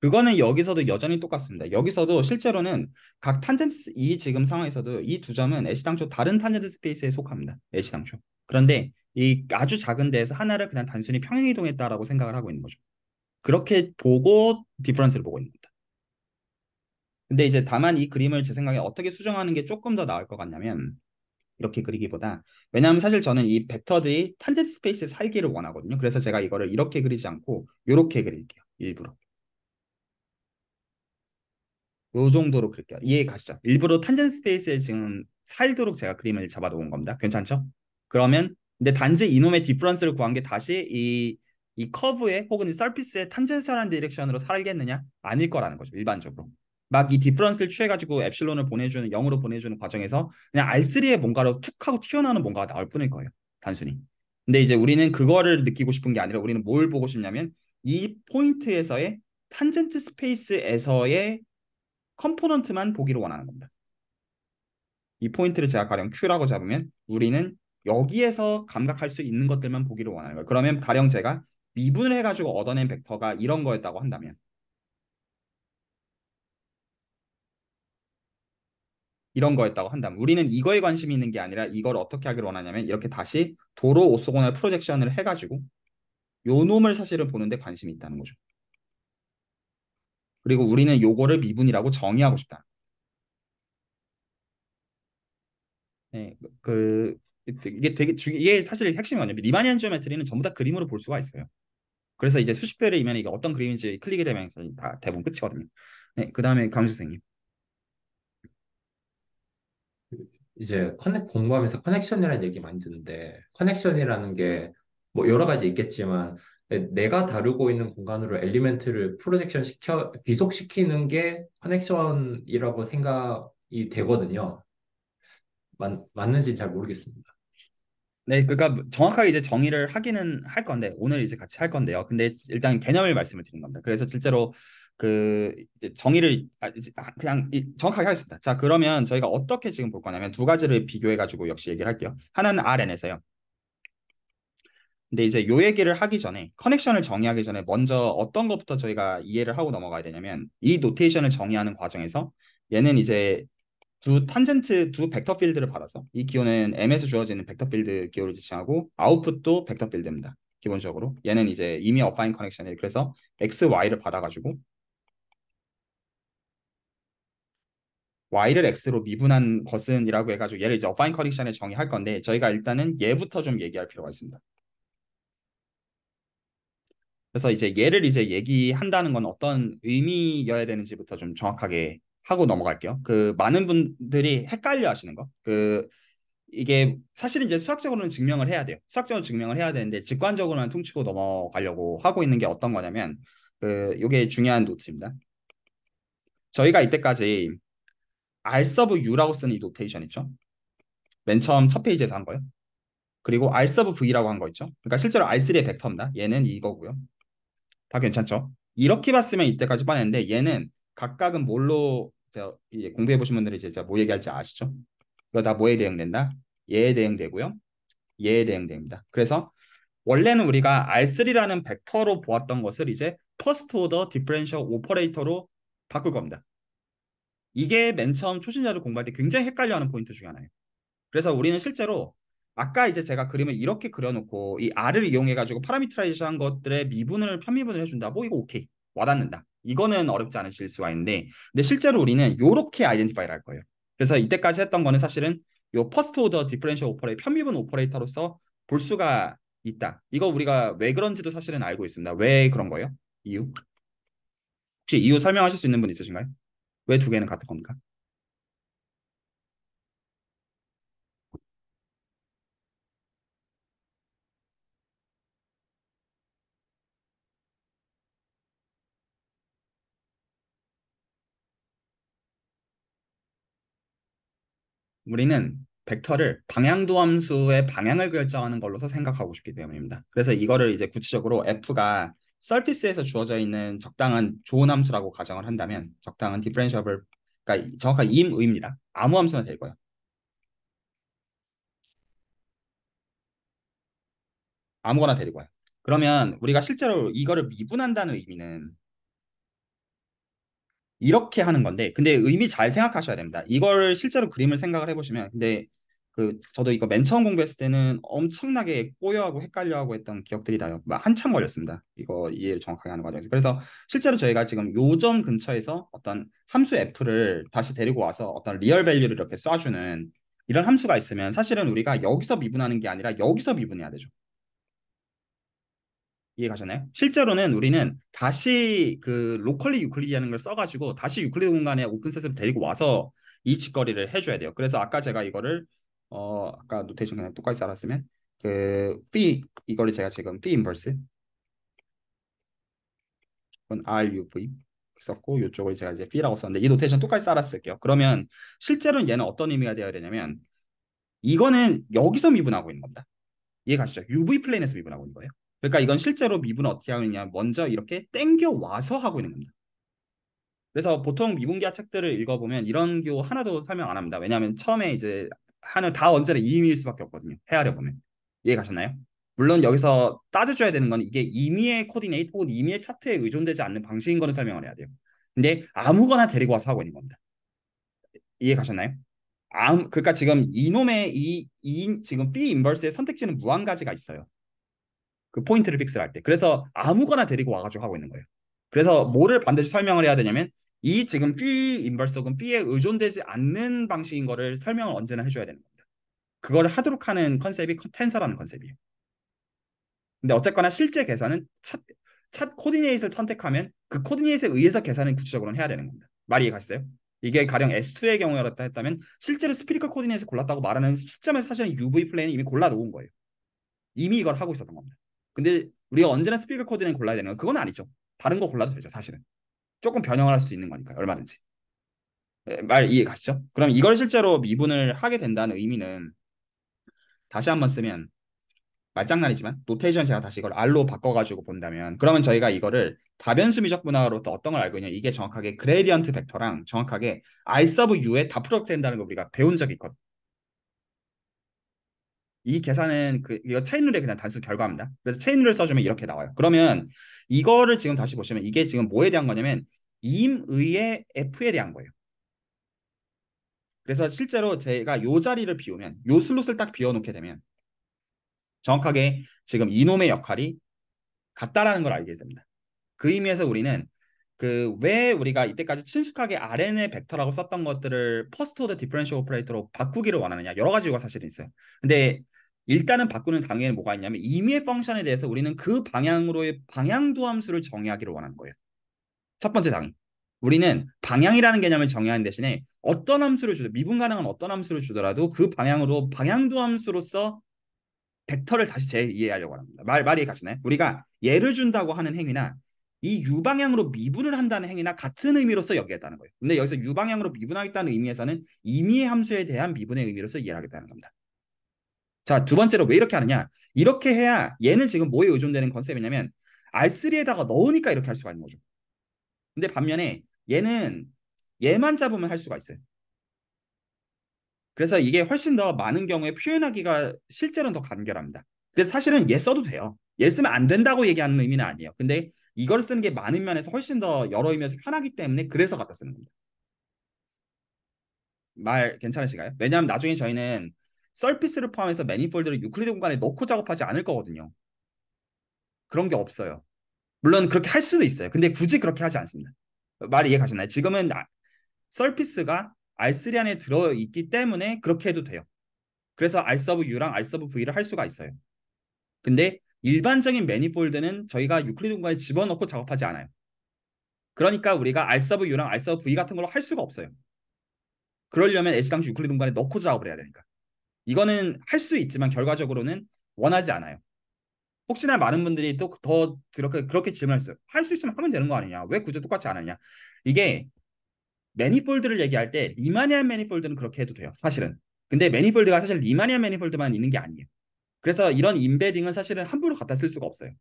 그거는 여기서도 여전히 똑같습니다. 여기서도 실제로는 각 탄젠트 이 지금 상황에서도 이 두 점은 애시당초 다른 탄젠트 스페이스에 속합니다. 애시당초. 그런데 이 아주 작은 데에서 하나를 그냥 단순히 평행 이동했다라고 생각을 하고 있는 거죠. 그렇게 보고 디퍼런스를 보고 있는 겁니다. 근데 이제 다만 이 그림을 제 생각에 어떻게 수정하는 게 조금 더 나을 것 같냐면 이렇게 그리기보다 왜냐하면 사실 저는 이 벡터들이 탄젠트 스페이스에 살기를 원하거든요. 그래서 제가 이거를 이렇게 그리지 않고 이렇게 그릴게요. 일부러. 요 정도로 그릴게요. 이해 가시죠? 일부러 탄젠 스페이스에 지금 살도록 제가 그림을 잡아놓은 겁니다. 괜찮죠? 그러면 근데 단지 이놈의 디퍼런스를 구한 게 다시 이, 이 커브에 혹은 이 서피스의 탄젠스라는 디렉션으로 살겠느냐? 아닐 거라는 거죠. 일반적으로. 막 이 디퍼런스를 취해가지고 엡실론을 보내주는 영으로 보내주는 과정에서 그냥 r 3에 뭔가로 툭 하고 튀어나오는 뭔가가 나올 뿐일 거예요. 단순히. 근데 이제 우리는 그거를 느끼고 싶은 게 아니라 우리는 뭘 보고 싶냐면 이 포인트에서의 탄젠트 스페이스에서의 컴포넌트만 보기를 원하는 겁니다. 이 포인트를 제가 가령 Q라고 잡으면 우리는 여기에서 감각할 수 있는 것들만 보기를 원하는 거예요. 그러면 가령 제가 미분을 해가지고 얻어낸 벡터가 이런 거였다고 한다면 이런 거였다고 한다면 우리는 이거에 관심이 있는 게 아니라 이걸 어떻게 하기를 원하냐면 이렇게 다시 도로 오소고널 프로젝션을 해가지고 요 놈을 사실은 보는데 관심이 있다는 거죠. 그리고 우리는 요거를 미분이라고 정의하고 싶다. 네, 그, 그 이게 되게 주, 이게 사실 핵심이 뭐냐면 리마니안 지오메트리는 전부 다 그림으로 볼 수가 있어요. 그래서 이제 수십 배를 이면 이게 어떤 그림인지 클릭이 되면 다 대부분 끝이거든요. 네, 그 다음에 강수 선생님. 이제 커넥 공부하면서 커넥션이라는 얘기 많이 듣는데 커넥션이라는 게 뭐 여러 가지 있겠지만 네, 내가 다루고 있는 공간으로 엘리멘트를 프로젝션 시켜 귀속시키는 게 커넥션이라고 생각이 되거든요. 맞, 맞는지 잘 모르겠습니다. 네, 그러니까 정확하게 이제 정의를 하기는 할 건데 오늘 이제 같이 할 건데요. 근데 일단 개념을 말씀을 드린 겁니다. 그래서 실제로 그 정의를 아, 아, 그냥 정확하게 하겠습니다. 자, 그러면 저희가 어떻게 지금 볼 거냐면 두 가지를 비교해 가지고 역시 얘기를 할게요. 하나는 RN에서요. 근데 이제 요 얘기를 하기 전에 커넥션을 정의하기 전에 먼저 어떤 것부터 저희가 이해를 하고 넘어가야 되냐면 이 노테이션을 정의하는 과정에서 얘는 이제 두 탄젠트 두 벡터 필드를 받아서 이 기호는 m에서 주어지는 벡터 필드 기호를 지칭하고 아웃풋도 벡터 필드입니다. 기본적으로 얘는 이제 이미 어파인 커넥션이 그래서 x, y를 받아가지고 y를 x로 미분한 것은이라고 해가지고 얘를 이제 어파인 커넥션에 정의할 건데 저희가 일단은 얘부터 좀 얘기할 필요가 있습니다. 그래서 이제 얘를 이제 얘기한다는 건 어떤 의미여야 되는지부터 좀 정확하게 하고 넘어갈게요. 그 많은 분들이 헷갈려 하시는 거. 그 이게 사실 은 이제 수학적으로는 증명을 해야 돼요. 수학적으로 증명을 해야 되는데 직관적으로는 퉁치고 넘어가려고 하고 있는 게 어떤 거냐면 그 요게 중요한 노트입니다. 저희가 이때까지 R 서브 U라고 쓰는 이 노테이션 있죠. 맨 처음 첫 페이지에서 한 거예요. 그리고 R 서브 V라고 한 거 있죠. 그러니까 실제로 R3의 벡터입니다. 얘는 이거고요. 다 괜찮죠. 이렇게 봤으면 이때까지 빠는데 얘는 각각은 뭘로 제가 공부해 보신 분들이 이제 제가 뭐 얘기할지 아시죠? 이거 다 뭐에 대응된다? 얘에 대응되고요. 얘에 대응됩니다. 그래서 원래는 우리가 R3라는 벡터로 보았던 것을 이제 퍼스트 오더 디퍼렌셜 오퍼레이터로 바꿀 겁니다. 이게 맨 처음 초신자를 공부할 때 굉장히 헷갈려하는 포인트 중에 하나예요. 그래서 우리는 실제로 아까 이제 제가 그림을 이렇게 그려놓고 이 R을 이용해가지고 파라미터라이즈한 것들의 미분을 편미분을 해준다고 이거 오케이 와닿는다. 이거는 어렵지 않으실 수가 있는데 근데 실제로 우리는 이렇게 아이덴티파이를 할 거예요. 그래서 이때까지 했던 거는 사실은 이 퍼스트 오더 디퍼렌셜 오퍼레이 편미분 오퍼레이터로서 볼 수가 있다. 이거 우리가 왜 그런지도 사실은 알고 있습니다. 왜 그런 거예요? 이유? 혹시 이유 설명하실 수 있는 분 있으신가요? 왜 두 개는 같은 겁니까? 우리는 벡터를 방향도 함수의 방향을 결정하는 걸로서 생각하고 싶기 때문입니다. 그래서 이거를 이제 구체적으로 f가 서피스에서 주어져 있는 적당한 좋은 함수라고 가정을 한다면 적당한 디퍼런셜을 그러니까 정확한 임의입니다. 아무 함수나 될 거예요. 아무거나 될거예요 그러면 우리가 실제로 이거를 미분한다는 의미는 이렇게 하는 건데 근데 의미 잘 생각하셔야 됩니다. 이걸 실제로 그림을 생각을 해보시면 근데 그 저도 이거 맨 처음 공부했을 때는 엄청나게 꼬여하고 헷갈려하고 했던 기억들이 나요. 막 한참 걸렸습니다. 이거 이해를 정확하게 하는 과정에서. 그래서 실제로 저희가 지금 요점 근처에서 어떤 함수 f를 다시 데리고 와서 어떤 리얼 밸류를 이렇게 쏴주는 이런 함수가 있으면 사실은 우리가 여기서 미분하는 게 아니라 여기서 미분해야 되죠. 이해가셨나요? 실제로는 우리는 다시 그 로컬리 유클리디라는 걸 써가지고 다시 유클리드 공간에 오픈셋을 데리고 와서 이짓거리를 해줘야 돼요. 그래서 아까 제가 이거를 어 아까 노테이션 그냥 똑같이 알았으면 그 p 이거를 제가 지금 p 인버스 이건 ruv 썼고 이쪽을 제가 이제 p라고 썼는데 이 노테이션 똑같이 따았을게요 그러면 실제로는 얘는 어떤 의미가 되어야 되냐면 이거는 여기서 미분하고 있는 겁니다. 이해 가시죠? UV 플레인에서 미분하고 있는 거예요. 그러니까 이건 실제로 미분은 어떻게 하느냐 먼저 이렇게 땡겨 와서 하고 있는 겁니다. 그래서 보통 미분기하 책들을 읽어보면 이런 교 하나도 설명 안 합니다. 왜냐하면 처음에 이제 하는 다 언제나 이임일 수밖에 없거든요. 헤아려 보면 이해 가셨나요? 물론 여기서 따져줘야 되는 건 이게 임의의 코디네이트 혹은 임의의 차트에 의존되지 않는 방식인 거는 설명을 해야 돼요. 근데 아무거나 데리고 와서 하고 있는 겁니다. 이해 가셨나요? 아, 그러니까 지금 이놈의 이, 이 지금 B 인버스의 선택지는 무한 가지가 있어요. 그 포인트를 픽스를 할 때. 그래서 아무거나 데리고 와가지고 하고 있는 거예요. 그래서 뭐를 반드시 설명을 해야 되냐면 이 지금 B 인벌석은 B에 의존되지 않는 방식인 거를 설명을 언제나 해줘야 되는 겁니다. 그거를 하도록 하는 컨셉이 컨텐서라는 컨셉이에요. 근데 어쨌거나 실제 계산은 첫, 차 코디네이트를 선택하면 그 코디네이트에 의해서 계산은 구체적으로 해야 되는 겁니다. 말이 이해갔어요? 이게 가령 S2의 경우였다 했다면 실제로 스피리컬 코디네이트 골랐다고 말하는 시점에 사실은 UV 플레인을 이미 골라 놓은 거예요. 이미 이걸 하고 있었던 겁니다. 근데 우리가 언제나 스피드 코드는 골라야 되는 건 그건 아니죠. 다른 거 골라도 되죠, 사실은. 조금 변형을 할 수 있는 거니까 얼마든지. 예, 말 이해 가시죠? 그럼 이걸 실제로 미분을 하게 된다는 의미는 다시 한 번 쓰면 말장난이지만 노테이션 제가 다시 이걸 R로 바꿔가지고 본다면 그러면 저희가 이거를 다변수 미적 분화로부터 어떤 걸 알고 있냐 이게 정확하게 그레디언트 벡터랑 정확하게 R 서브 U에 다 프로덕된다는 걸 우리가 배운 적이 있거든 이 계산은 그 이거 체인룰의 그냥 단순 결과입니다. 그래서 체인룰을 써주면 이렇게 나와요. 그러면 이거를 지금 다시 보시면 이게 지금 뭐에 대한 거냐면 임의의 f에 대한 거예요. 그래서 실제로 제가 요 자리를 비우면 요 슬롯을 딱 비워놓게 되면 정확하게 지금 이놈의 역할이 같다라는 걸 알게 됩니다. 그 의미에서 우리는 그 왜 우리가 이때까지 친숙하게 RN의 벡터라고 썼던 것들을 퍼스트 오더 디퍼런셜 오퍼레이터로 바꾸기를 원하느냐 여러 가지 이유가 사실 있어요. 근데 일단은 바꾸는 단계는 뭐가 있냐면 임의의 펑션에 대해서 우리는 그 방향으로의 방향도 함수를 정의하기를 원하는 거예요. 첫 번째 단위. 우리는 방향이라는 개념을 정의하는 대신에 어떤 함수를 주도 미분 가능한 어떤 함수를 주더라도 그 방향으로 방향도 함수로서 벡터를 다시 재이해하려고 합니다. 말 말이 가시나요? 우리가 예를 준다고 하는 행위나 이 유방향으로 미분을 한다는 행위나 같은 의미로서 여기겠다는 거예요. 근데 여기서 유방향으로 미분하겠다는 의미에서는 임의의 함수에 대한 미분의 의미로서 이해하겠다는 겁니다. 자, 두 번째로 왜 이렇게 하느냐? 이렇게 해야 얘는 지금 뭐에 의존되는 컨셉이냐면 R3에다가 넣으니까 이렇게 할 수가 있는 거죠. 근데 반면에 얘는 얘만 잡으면 할 수가 있어요. 그래서 이게 훨씬 더 많은 경우에 표현하기가 실제로는 더 간결합니다. 근데 사실은 얘 써도 돼요. 얘 쓰면 안 된다고 얘기하는 의미는 아니에요. 근데 이걸 쓰는 게 많은 면에서 훨씬 더 여러 의미에서 편하기 때문에 그래서 갖다 쓰는 겁니다. 말 괜찮으신가요? 왜냐하면 나중에 저희는 서피스를 포함해서 매니폴드를 유클리드 공간에 넣고 작업하지 않을 거거든요. 그런 게 없어요. 물론 그렇게 할 수도 있어요. 근데 굳이 그렇게 하지 않습니다. 말 이해 가셨나요 지금은 서피스가 R3 안에 들어있기 때문에 그렇게 해도 돼요. 그래서 R 서브 U랑 R 서브 V를 할 수가 있어요. 근데 일반적인 매니폴드는 저희가 유클리드 공간에 집어넣고 작업하지 않아요. 그러니까 우리가 R 서브 U랑 R 서브 V 같은 걸로 할 수가 없어요. 그러려면 애시당초 유클리드 공간에 넣고 작업을 해야 되니까. 이거는 할 수 있지만 결과적으로는 원하지 않아요. 혹시나 많은 분들이 또 더 그렇게 그렇게 질문했어요. 할 수 있으면 하면 되는 거 아니냐? 왜 굳이 똑같이 안 하냐? 이게 매니폴드를 얘기할 때 리마니안 매니폴드는 그렇게 해도 돼요. 사실은. 근데 매니폴드가 사실 리마니안 매니폴드만 있는 게 아니에요. 그래서 이런 인베딩은 사실은 함부로 갖다 쓸 수가 없어요.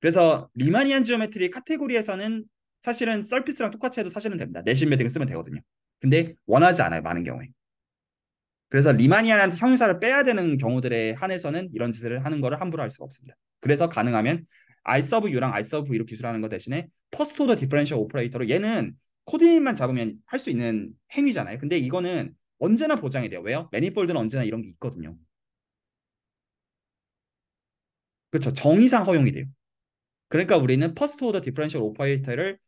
그래서 리마니안 지오메트리 카테고리에서는 사실은 서피스랑 똑같이 해도 사실은 됩니다. 내신 매딩을 쓰면 되거든요. 근데 원하지 않아요. 많은 경우에. 그래서 리마니아한테 형용사를 빼야 되는 경우들에 한해서는 이런 짓을 하는 거를 함부로 할 수가 없습니다. 그래서 가능하면 I sub U랑 I sub V로 기술하는 것 대신에 퍼스트 오더 디퍼런셜 오퍼레이터로 얘는 코드네임만 잡으면 할 수 있는 행위잖아요. 근데 이거는 언제나 보장이 돼요. 왜요? 매니폴드는 언제나 이런 게 있거든요. 그렇죠. 정의상 허용이 돼요. 그러니까 우리는 퍼스트 오더 디퍼런셜 오퍼레이터를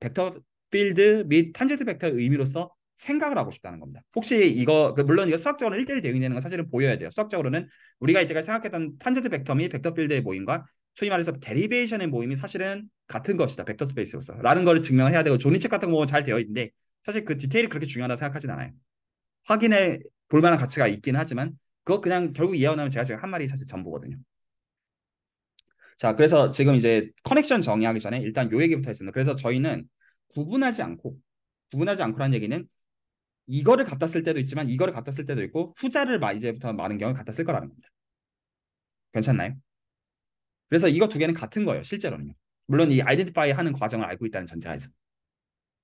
벡터 필드 및 탄젠트 벡터의 의미로서 생각을 하고 싶다는 겁니다. 혹시 이거 그 물론 이거 수학적으로 1대1 대응되는 건 사실은 보여야 돼요. 수학적으로는 우리가 이때까지 생각했던 탄젠트 벡터이 벡터 필드의 모임과 소위 말해서 데리베이션의 모임이 사실은 같은 것이다. 벡터 스페이스로서 라는 걸 증명해야 되고 존이책 같은 거 보면 잘 되어 있는데 사실 그 디테일이 그렇게 중요하다 고 생각하진 않아요. 확인해 볼 만한 가치가 있긴 하지만 그거 그냥 결국 예언하면 제가 지금 한 말이 사실 전부거든요. 자, 그래서 지금 이제 커넥션 정의하기 전에 일단 요 얘기부터 했습니다. 그래서 저희는 구분하지 않고 구분하지 않고라는 얘기는 이거를 갖다 쓸 때도 있지만 이거를 갖다 쓸 때도 있고 후자를 이제부터 많은 경우 갖다 쓸 거라는 겁니다. 괜찮나요? 그래서 이거 두 개는 같은 거예요. 실제로는요. 물론 이 아이덴티파이 하는 과정을 알고 있다는 전제하에서.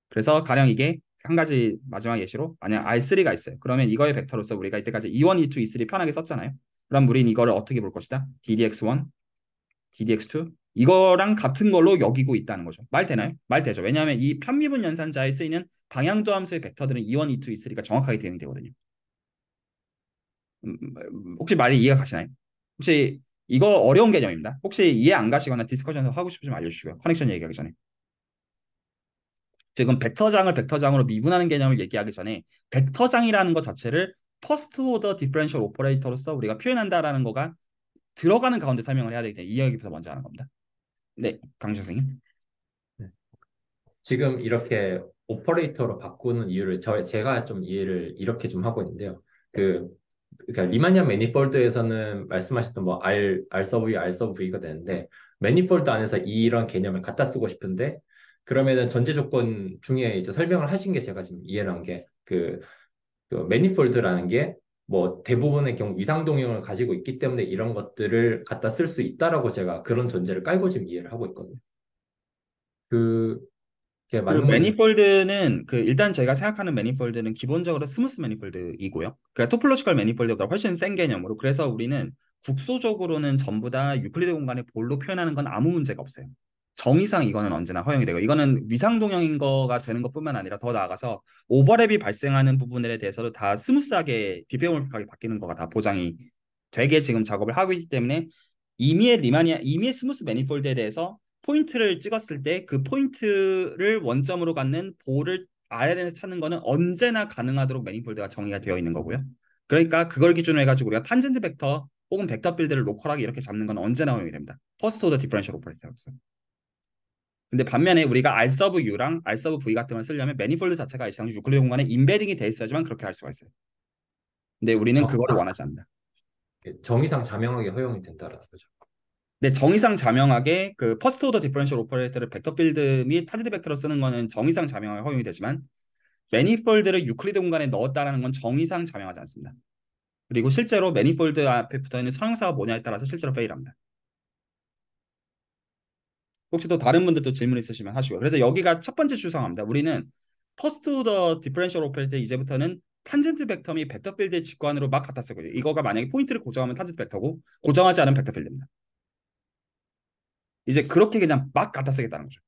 그래서 가령 이게 한 가지 마지막 예시로 만약 R3가 있어요. 그러면 이거의 벡터로서 우리가 이때까지 E1, E2, E3 편하게 썼잖아요. 그럼 우린 이거를 어떻게 볼 것이다? DDX1, DDX2, 이거랑 같은 걸로 여기고 있다는 거죠. 말 되나요? 말 되죠. 왜냐하면 이 편미분 연산자에 쓰이는 방향도 함수의 벡터들은 2원, 2, 2, 3가 정확하게 대응되거든요. 이 음, 음, 혹시 말이 이해가 가시나요? 혹시 이거 어려운 개념입니다. 혹시 이해 안 가시거나 디스커션에서 하고 싶으시면 알려주시고요. 커넥션 얘기하기 전에. 지금 벡터장을 벡터장으로 미분하는 개념을 얘기하기 전에 벡터장이라는 것 자체를 퍼스트 오더 디퍼런셜 오퍼레이터로서 우리가 표현한다라는 거가 들어가는 가운데 설명을 해야 되기 때문에 이 이야기부터 먼저 하는 겁니다. 네, 강 선생님. 네. 지금 이렇게 오퍼레이터로 바꾸는 이유를 저, 제가 좀 이해를 이렇게 좀 하고 있는데요. 그 그러니까 리마니 매니폴드에서는 말씀하셨던 뭐 R, R 서브 V, R 서브 V가 되는데 매니폴드 안에서 이런 개념을 갖다 쓰고 싶은데 그러면은 전제 조건 중에 이제 설명을 하신 게 제가 지금 이해를 한게그그 그 매니폴드라는 게뭐 대부분의 경우 이상 동형을 가지고 있기 때문에 이런 것들을 갖다 쓸 수 있다라고 제가 그런 전제를 깔고 지금 이해를 하고 있거든요. 그그 그 매니폴드는 그 일단 제가 생각하는 매니폴드는 기본적으로 스무스 매니폴드이고요. 그러니까 토플로지컬 매니폴드보다 훨씬 센 개념으로 그래서 우리는 국소적으로는 전부 다 유클리드 공간의 볼로 표현하는 건 아무 문제가 없어요. 정의상 이거는 언제나 허용이 되고 이거는 위상동영인 거가 되는 것뿐만 아니라 더 나아가서 오버랩이 발생하는 부분에 대해서도 다 스무스하게 비평물하게 바뀌는 거가 다 보장이 되게 지금 작업을 하고 있기 때문에 이미의 리마니아 이미의 스무스 매니폴드에 대해서 포인트를 찍었을 때 그 포인트를 원점으로 갖는 볼을 아래에 서 찾는 거는 언제나 가능하도록 매니폴드가 정의가 되어 있는 거고요. 그러니까 그걸 기준으로 해가지고 우리가 탄젠트 벡터 혹은 벡터 빌드를 로컬하게 이렇게 잡는 건 언제나 허용이 됩니다. 퍼스트 오더 디퍼런셜 오퍼레이터로서. 근데 반면에 우리가 알 서브 U랑 알 서브 V 같은 걸 쓰려면 매니폴드 자체가 일상 유클리드 공간에 인베딩이 돼 있어야지만 그렇게 할 수가 있어요. 근데 우리는 정의상, 그걸 원하지 않는다. 예, 정의상 자명하게 허용이 된다는 거죠. 네, 정의상 자명하게 그 퍼스트 오더 디퍼런셜 오퍼레이터를 벡터 필드 및 타지드 벡터로 쓰는 거는 정의상 자명하게 허용이 되지만 매니폴드를 유클리드 공간에 넣었다라는 건 정의상 자명하지 않습니다. 그리고 실제로 매니폴드 앞에 붙어 있는 선형사가 뭐냐에 따라서 실제로 페일합니다. 혹시 또 다른 분들도 질문 있으시면 하시고요. 그래서 여기가 첫 번째 추상화입니다. 우리는 퍼스트 오더 디퍼렌셜 오퍼레이터 이제부터는 탄젠트 벡터이 벡터 필드의 직관으로 막 갖다 쓰고요 이거가 만약에 포인트를 고정하면 탄젠트 벡터고 고정하지 않은 벡터 필드입니다. 이제 그렇게 그냥 막 갖다 쓰겠다는 거죠.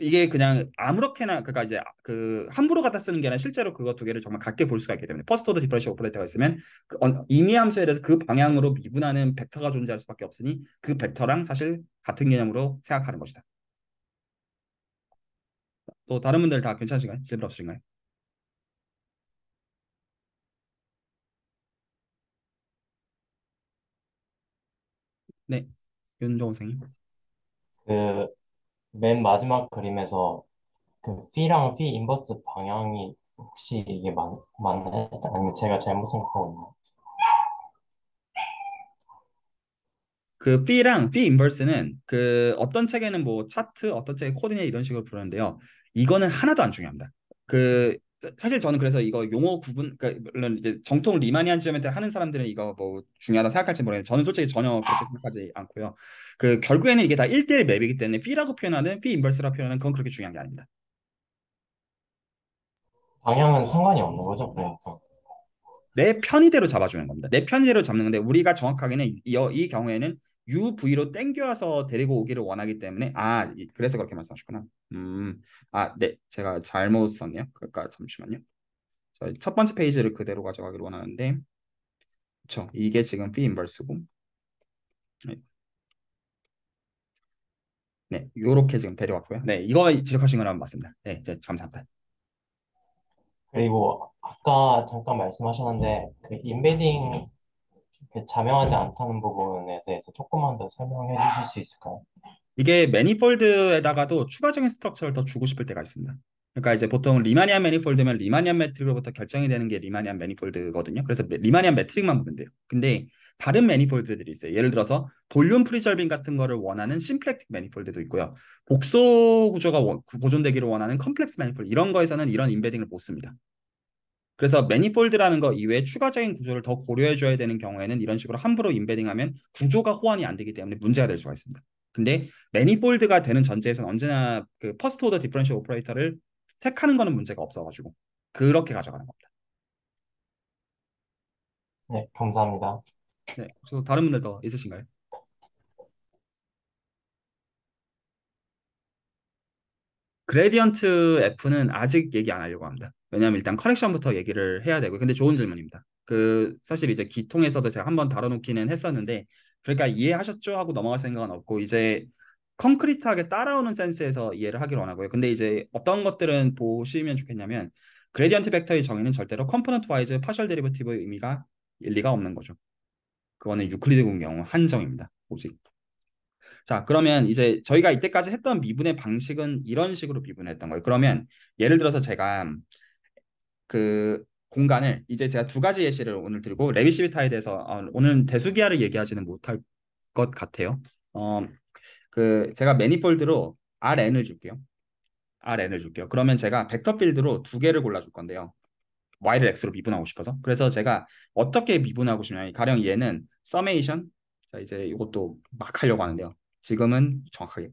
이게 그냥 아무렇게나 그러니까 이제 그 함부로 갖다 쓰는 게 아니라 실제로 그거 두 개를 정말 같게 볼 수가 있기 때문에 퍼스트 오더 디퍼런셜 오퍼레이터가 있으면 그 임의 함수에 대해서 그 방향으로 미분하는 벡터가 존재할 수밖에 없으니 그 벡터랑 사실 같은 개념으로 생각하는 것이다. 또 다른 분들 다 괜찮으신가요? 질문 없으신가요? 네, 윤종생. 님그 네, 맨 마지막 그림에서 그 P랑 P 인버스 방향이 혹시 이게 맞, 맞나요? 아니면 제가 잘못 생각하고 있나요? 그 B랑 B 인버스는 그 어떤 책에는 뭐 차트, 어떤 책에 코디네 이런 식으로 부르는데요. 이거는 하나도 안 중요합니다. 그 사실 저는 그래서 이거 용어 구분 그러니까 물론 이제 정통 리마니안 지점에 대 하는 사람들은 이거 뭐 중요하다 생각할지 모르겠는데 저는 솔직히 전혀 그렇게 생각하지 않고요. 그 결국에는 이게 다일대일 맵이기 때문에 피라고 표현하는 피 인버스라 표현하는 그건 그렇게 중요한 게 아닙니다. 방향은 상관이 없는 거죠, 네, 그래서. 내 편의대로 잡아주는 겁니다. 내 편의대로 잡는 건데 우리가 정확하게는 이, 이 경우에는 UV로 땡겨와서 데리고 오기를 원하기 때문에 아 그래서 그렇게 말씀하셨구나. 음, 아 네, 제가 잘못 썼네요. 그러니까 잠시만요. 첫 번째 페이지를 그대로 가져가기를 원하는데, 그렇 이게 지금 피 인버스고, 네. 네. 요렇게 지금 데려왔고요. 네, 이거 지적하신 거라면 맞습니다. 네, 이제 감사합니다. 그리고 아까 잠깐 말씀하셨는데 그 인베딩 그 자명하지 않다는 부분에 대해서 조금만 더 설명해 아. 주실 수 있을까요? 이게 매니폴드에다가도 추가적인 스트럭처를 더 주고 싶을 때가 있습니다. 그러니까 이제 보통 리마니안 매니폴드면 리마니안 매트릭으로부터 결정이 되는 게 리마니안 매니폴드거든요. 그래서 리마니안 매트릭만 보면 돼요. 근데 다른 매니폴드들이 있어요. 예를 들어서 볼륨 프리절빙 같은 거를 원하는 심플렉틱 매니폴드도 있고요. 복소 구조가 보존되기를 원하는 컴플렉스 매니폴드 이런 거에서는 이런 인베딩을 못 씁니다. 그래서 매니폴드라는 거 이외에 추가적인 구조를 더 고려해 줘야 되는 경우에는 이런 식으로 함부로 임베딩하면 구조가 호환이 안 되기 때문에 문제가 될 수가 있습니다. 근데 매니폴드가 되는 전제에서는 언제나 그 퍼스트 오더 디퍼런셜 오퍼레이터를 택하는 거는 문제가 없어가지고 그렇게 가져가는 겁니다. 네, 감사합니다. 네, 또 다른 분들 더 있으신가요? 그레디언트 F는 아직 얘기 안 하려고 합니다. 왜냐하면 일단 커렉션부터 얘기를 해야 되고 근데 좋은 질문입니다. 그 사실 이제 기통에서도 제가 한번 다뤄놓기는 했었는데 그러니까 이해하셨죠 하고 넘어갈 생각은 없고 이제 콘크리트하게 따라오는 센스에서 이해를 하기로 원하고요. 근데 이제 어떤 것들은 보시면 좋겠냐면 그레디언트 벡터의 정의는 절대로 컴포넌트 와이즈 파셜 데리버티브의 의미가 일리가 없는 거죠. 그거는 유클리드 군 경우 한정입니다. 오직. 자 그러면 이제 저희가 이때까지 했던 미분의 방식은 이런 식으로 미분했던 거예요. 그러면 예를 들어서 제가 그 공간을 이제 제가 두 가지 예시를 오늘 드리고 레위시비타에 대해서 어, 오늘 대수기하를 얘기하지는 못할 것 같아요. 어, 그 제가 매니폴드로 RN을 줄게요. RN을 줄게요. 그러면 제가 벡터 필드로 두 개를 골라줄 건데요. Y를 X로 미분하고 싶어서. 그래서 제가 어떻게 미분하고 싶냐 가령 얘는 서메이션. 자 이제 이것도 막 하려고 하는데요. 지금은 정확하게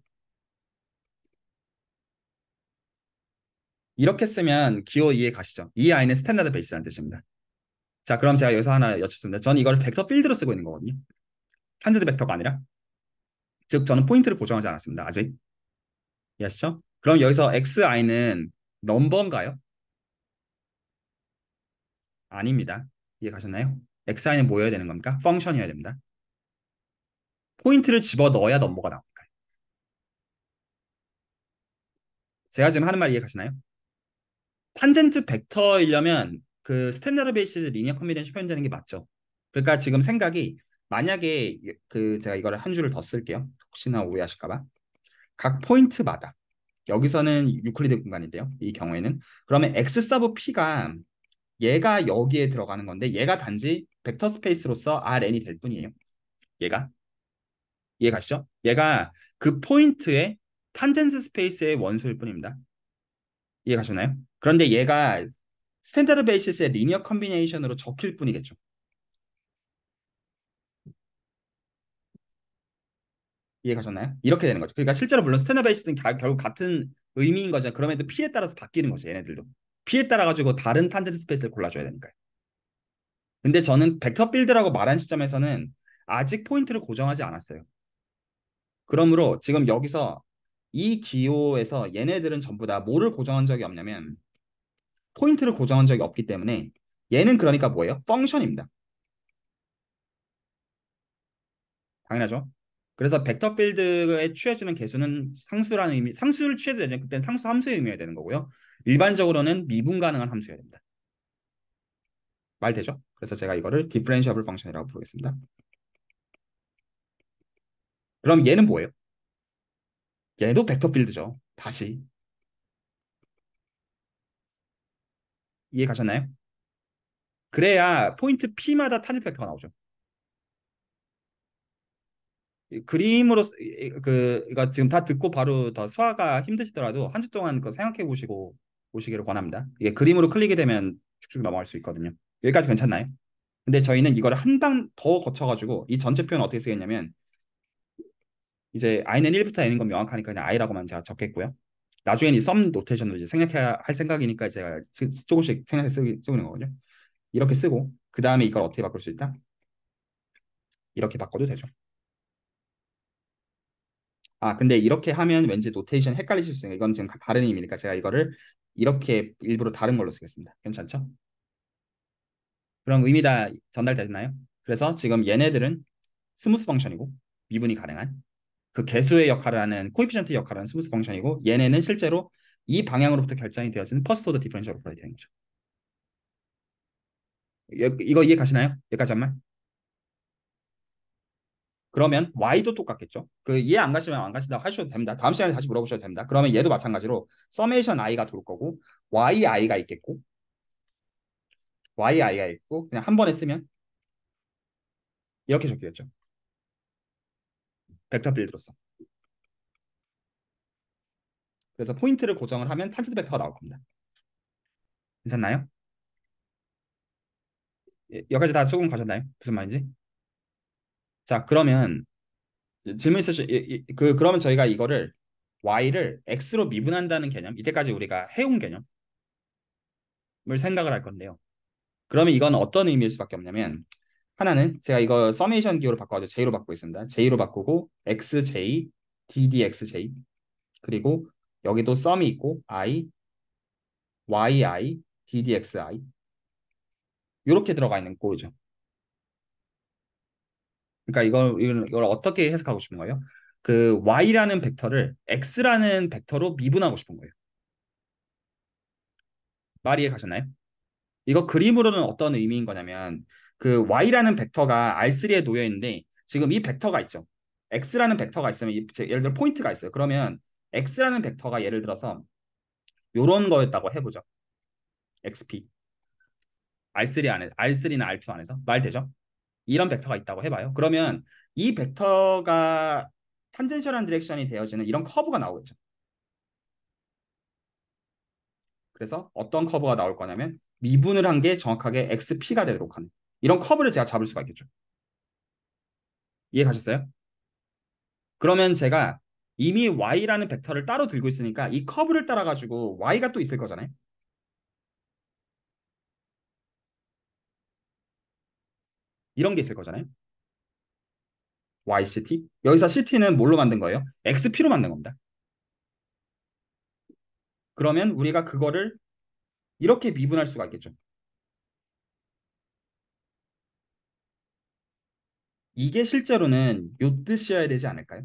이렇게 쓰면 기호 2에 가시죠. 이 e 아이는 스탠다드 베이스라는 뜻입니다. 자, 그럼 제가 여기서 하나 여쭙습니다. 저는 이걸 벡터 필드로 쓰고 있는 거거든요. 탄젠드 벡터가 아니라. 즉, 저는 포인트를 고정하지 않았습니다. 아직. 이해하시죠? 그럼 여기서 xi는 넘버인가요? 아닙니다. 이해 가셨나요? xi는 뭐여야 되는 겁니까? 펑션이어야 됩니다. 포인트를 집어넣어야 넘버가 나옵니까 제가 지금 하는 말 이해 가시나요? 탄젠트 벡터이려면 그 스탠다드 베이시스 리니어 컨비네이션 표현되는 게 맞죠. 그러니까 지금 생각이 만약에 그 제가 이거를 한 줄을 더 쓸게요. 혹시나 오해하실까봐. 각 포인트마다 여기서는 유클리드 공간인데요. 이 경우에는 그러면 x 서브 p가 얘가 여기에 들어가는 건데 얘가 단지 벡터 스페이스로서 rn이 될 뿐이에요. 얘가 이해 가시죠? 얘가 그 포인트의 탄젠스 스페이스의 원소일 뿐입니다. 이해 가셨나요? 그런데 얘가 스탠다드 베이시스의 리니어 컨비네이션으로 적힐 뿐이겠죠. 이해가셨나요? 이렇게 되는 거죠. 그러니까 실제로 물론 스탠다드 베이시스는 결국 같은 의미인 거죠. 그럼에도 P에 따라서 바뀌는 거죠. 얘네들도. P에 따라 가지고 다른 탄젠트 스페이스를 골라줘야 되니까요. 근데 저는 벡터 빌드라고 말한 시점에서는 아직 포인트를 고정하지 않았어요. 그러므로 지금 여기서 이 기호에서 얘네들은 전부 다 뭐를 고정한 적이 없냐면 포인트를 고정한 적이 없기 때문에 얘는 그러니까 뭐예요? 펑션입니다. 당연하죠. 그래서 벡터 필드에 취해지는 개수는 상수라는 의미, 상수를 취해도 되죠. 그때는 상수 함수의 의미여야 되는 거고요. 일반적으로는 미분 가능한 함수여야 됩니다. 말 되죠? 그래서 제가 이거를 differentiable u n c t i o n 이라고 부르겠습니다. 그럼 얘는 뭐예요? 얘도 벡터 필드죠. 다시 이해 가셨나요? 그래야 포인트 P마다 탄력 벡터가 나오죠. 그림으로 그그러 지금 다 듣고 바로 더 소화가 힘드시더라도 한 주 동안 그 생각해 보시고 보시기를 권합니다. 이게 그림으로 클릭이 되면 쭉쭉 넘어갈 수 있거든요. 여기까지 괜찮나요? 근데 저희는 이걸 한 방 더 거쳐가지고 이 전체 표현 어떻게 쓰겠냐면 이제 i는 1부터 n인 건 명확하니까 그냥 i라고만 제가 적겠고요. 나중에썸노테이션도 이제 생략해야 할 생각이니까 제가 조금씩 생략해 쓰기 쓰는 거거든요. 이렇게 쓰고 그 다음에 이걸 어떻게 바꿀 수 있다? 이렇게 바꿔도 되죠. 아 근데 이렇게 하면 왠지 노테이션 헷갈리실 수 있어요. 이건 지금 다른 의미니까 제가 이거를 이렇게 일부러 다른 걸로 쓰겠습니다. 괜찮죠? 그럼 의미 다 전달되시나요? 그래서 지금 얘네들은 스무스 방션이고 미분이 가능한 그 개수의 역할을 하는 코이피션트 역할을 하는 스무스 펑션이고 얘네는 실제로 이 방향으로부터 결정이 되어지는 퍼스트 오더 디퍼런셜 오퍼레이터인 거죠. 예, 이거 이해 가시나요? 여기까지 한 말? 그러면 y도 똑같겠죠. 그 이해 안 가시면 안가신다고 하셔도 됩니다. 다음 시간에 다시 물어보셔도 됩니다. 그러면 얘도 마찬가지로 서메이션 i가 돌 거고 y i가 있겠고 y i가 있고 그냥 한 번에 쓰면 이렇게 적혀있죠. 벡터빌 들었어. 그래서 포인트를 고정을 하면 탄지드 벡터가 나올 겁니다. 괜찮나요? 예, 여기까지 다 수긍 가셨나요? 무슨 말인지? 자 그러면 질문 있으신 예, 예, 그 그러면 저희가 이거를 y를 x로 미분한다는 개념 이때까지 우리가 해온 개념을 생각을 할 건데요. 그러면 이건 어떤 의미일 수밖에 없냐면 하나는 제가 이거 서메이션 기호로 바꿔가지고 J로 바꾸고 있습니다. J로 바꾸고 XJ, DDXJ 그리고 여기도 썸이 있고 I, YI, DDXI 이렇게 들어가 있는 꼴이죠. 그러니까 이걸, 이걸, 이걸 어떻게 해석하고 싶은 거예요? 그 Y라는 벡터를 X라는 벡터로 미분하고 싶은 거예요. 말이 가셨나요? 이거 그림으로는 어떤 의미인 거냐면 그 y라는 벡터가 R3에 놓여 있는데 지금 이 벡터가 있죠. x라는 벡터가 있으면 예를 들어 포인트가 있어요. 그러면 x라는 벡터가 예를 들어서 요런 거였다고 해보죠. xp R3 안에 R3나 R2 안에서 말 되죠? 이런 벡터가 있다고 해봐요. 그러면 이 벡터가 탄젠셜한 디렉션이 되어지는 이런 커브가 나오겠죠. 그래서 어떤 커브가 나올 거냐면 미분을 한 게 정확하게 xp가 되도록 하는 이런 커브를 제가 잡을 수가 있겠죠. 이해 가셨어요? 그러면 제가 이미 y라는 벡터를 따로 들고 있으니까 이 커브를 따라 가지고 y가 또 있을 거잖아요. 이런 게 있을 거잖아요. YCT. 여기서 CT는 뭘로 만든 거예요? XP로 만든 겁니다. 그러면 우리가 그거를 이렇게 미분할 수가 있겠죠. 이게 실제로는 요 뜻이어야 되지 않을까요?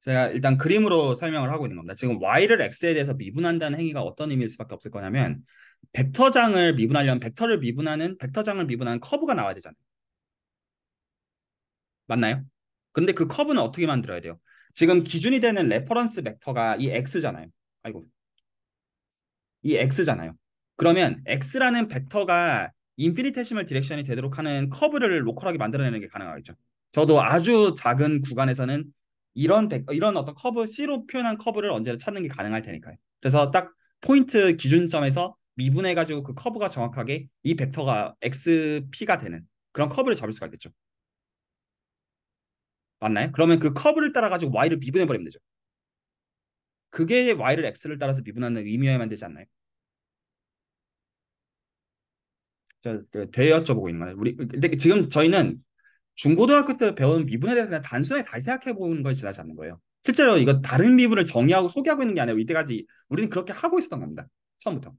제가 일단 그림으로 설명을 하고 있는 겁니다. 지금 y를 x에 대해서 미분한다는 행위가 어떤 의미일 수밖에 없을 거냐면 벡터장을 미분하려면 벡터를 미분하는 벡터장을 미분하는 커브가 나와야 되잖아요. 맞나요? 근데 그 커브는 어떻게 만들어야 돼요? 지금 기준이 되는 레퍼런스 벡터가 이 x잖아요. 아이고. 이 x잖아요. 그러면 x라는 벡터가 인피니테시멀 디렉션이 되도록 하는 커브를 로컬하게 만들어내는 게 가능하겠죠. 저도 아주 작은 구간에서는 이런 백, 이런 어떤 커브 C로 표현한 커브를 언제나 찾는 게 가능할 테니까요. 그래서 딱 포인트 기준점에서 미분해 가지고 그 커브가 정확하게 이 벡터가 xp가 되는 그런 커브를 잡을 수가 있겠죠. 맞나요? 그러면 그 커브를 따라 가지고 y를 미분해 버리면 되죠. 그게 y를 x를 따라서 미분하는 의미여야만 되지 않나요? 그, 되어쭤보고 있는 거예요. 우리 근데 지금 저희는 중고등학교 때 배운 미분에 대해서 그냥 단순하게 다시 생각해 보는 것이 지나지 않는 거예요. 실제로 이거 다른 미분을 정의하고 소개하고 있는 게 아니라 이때까지 우리는 그렇게 하고 있었던 겁니다. 처음부터.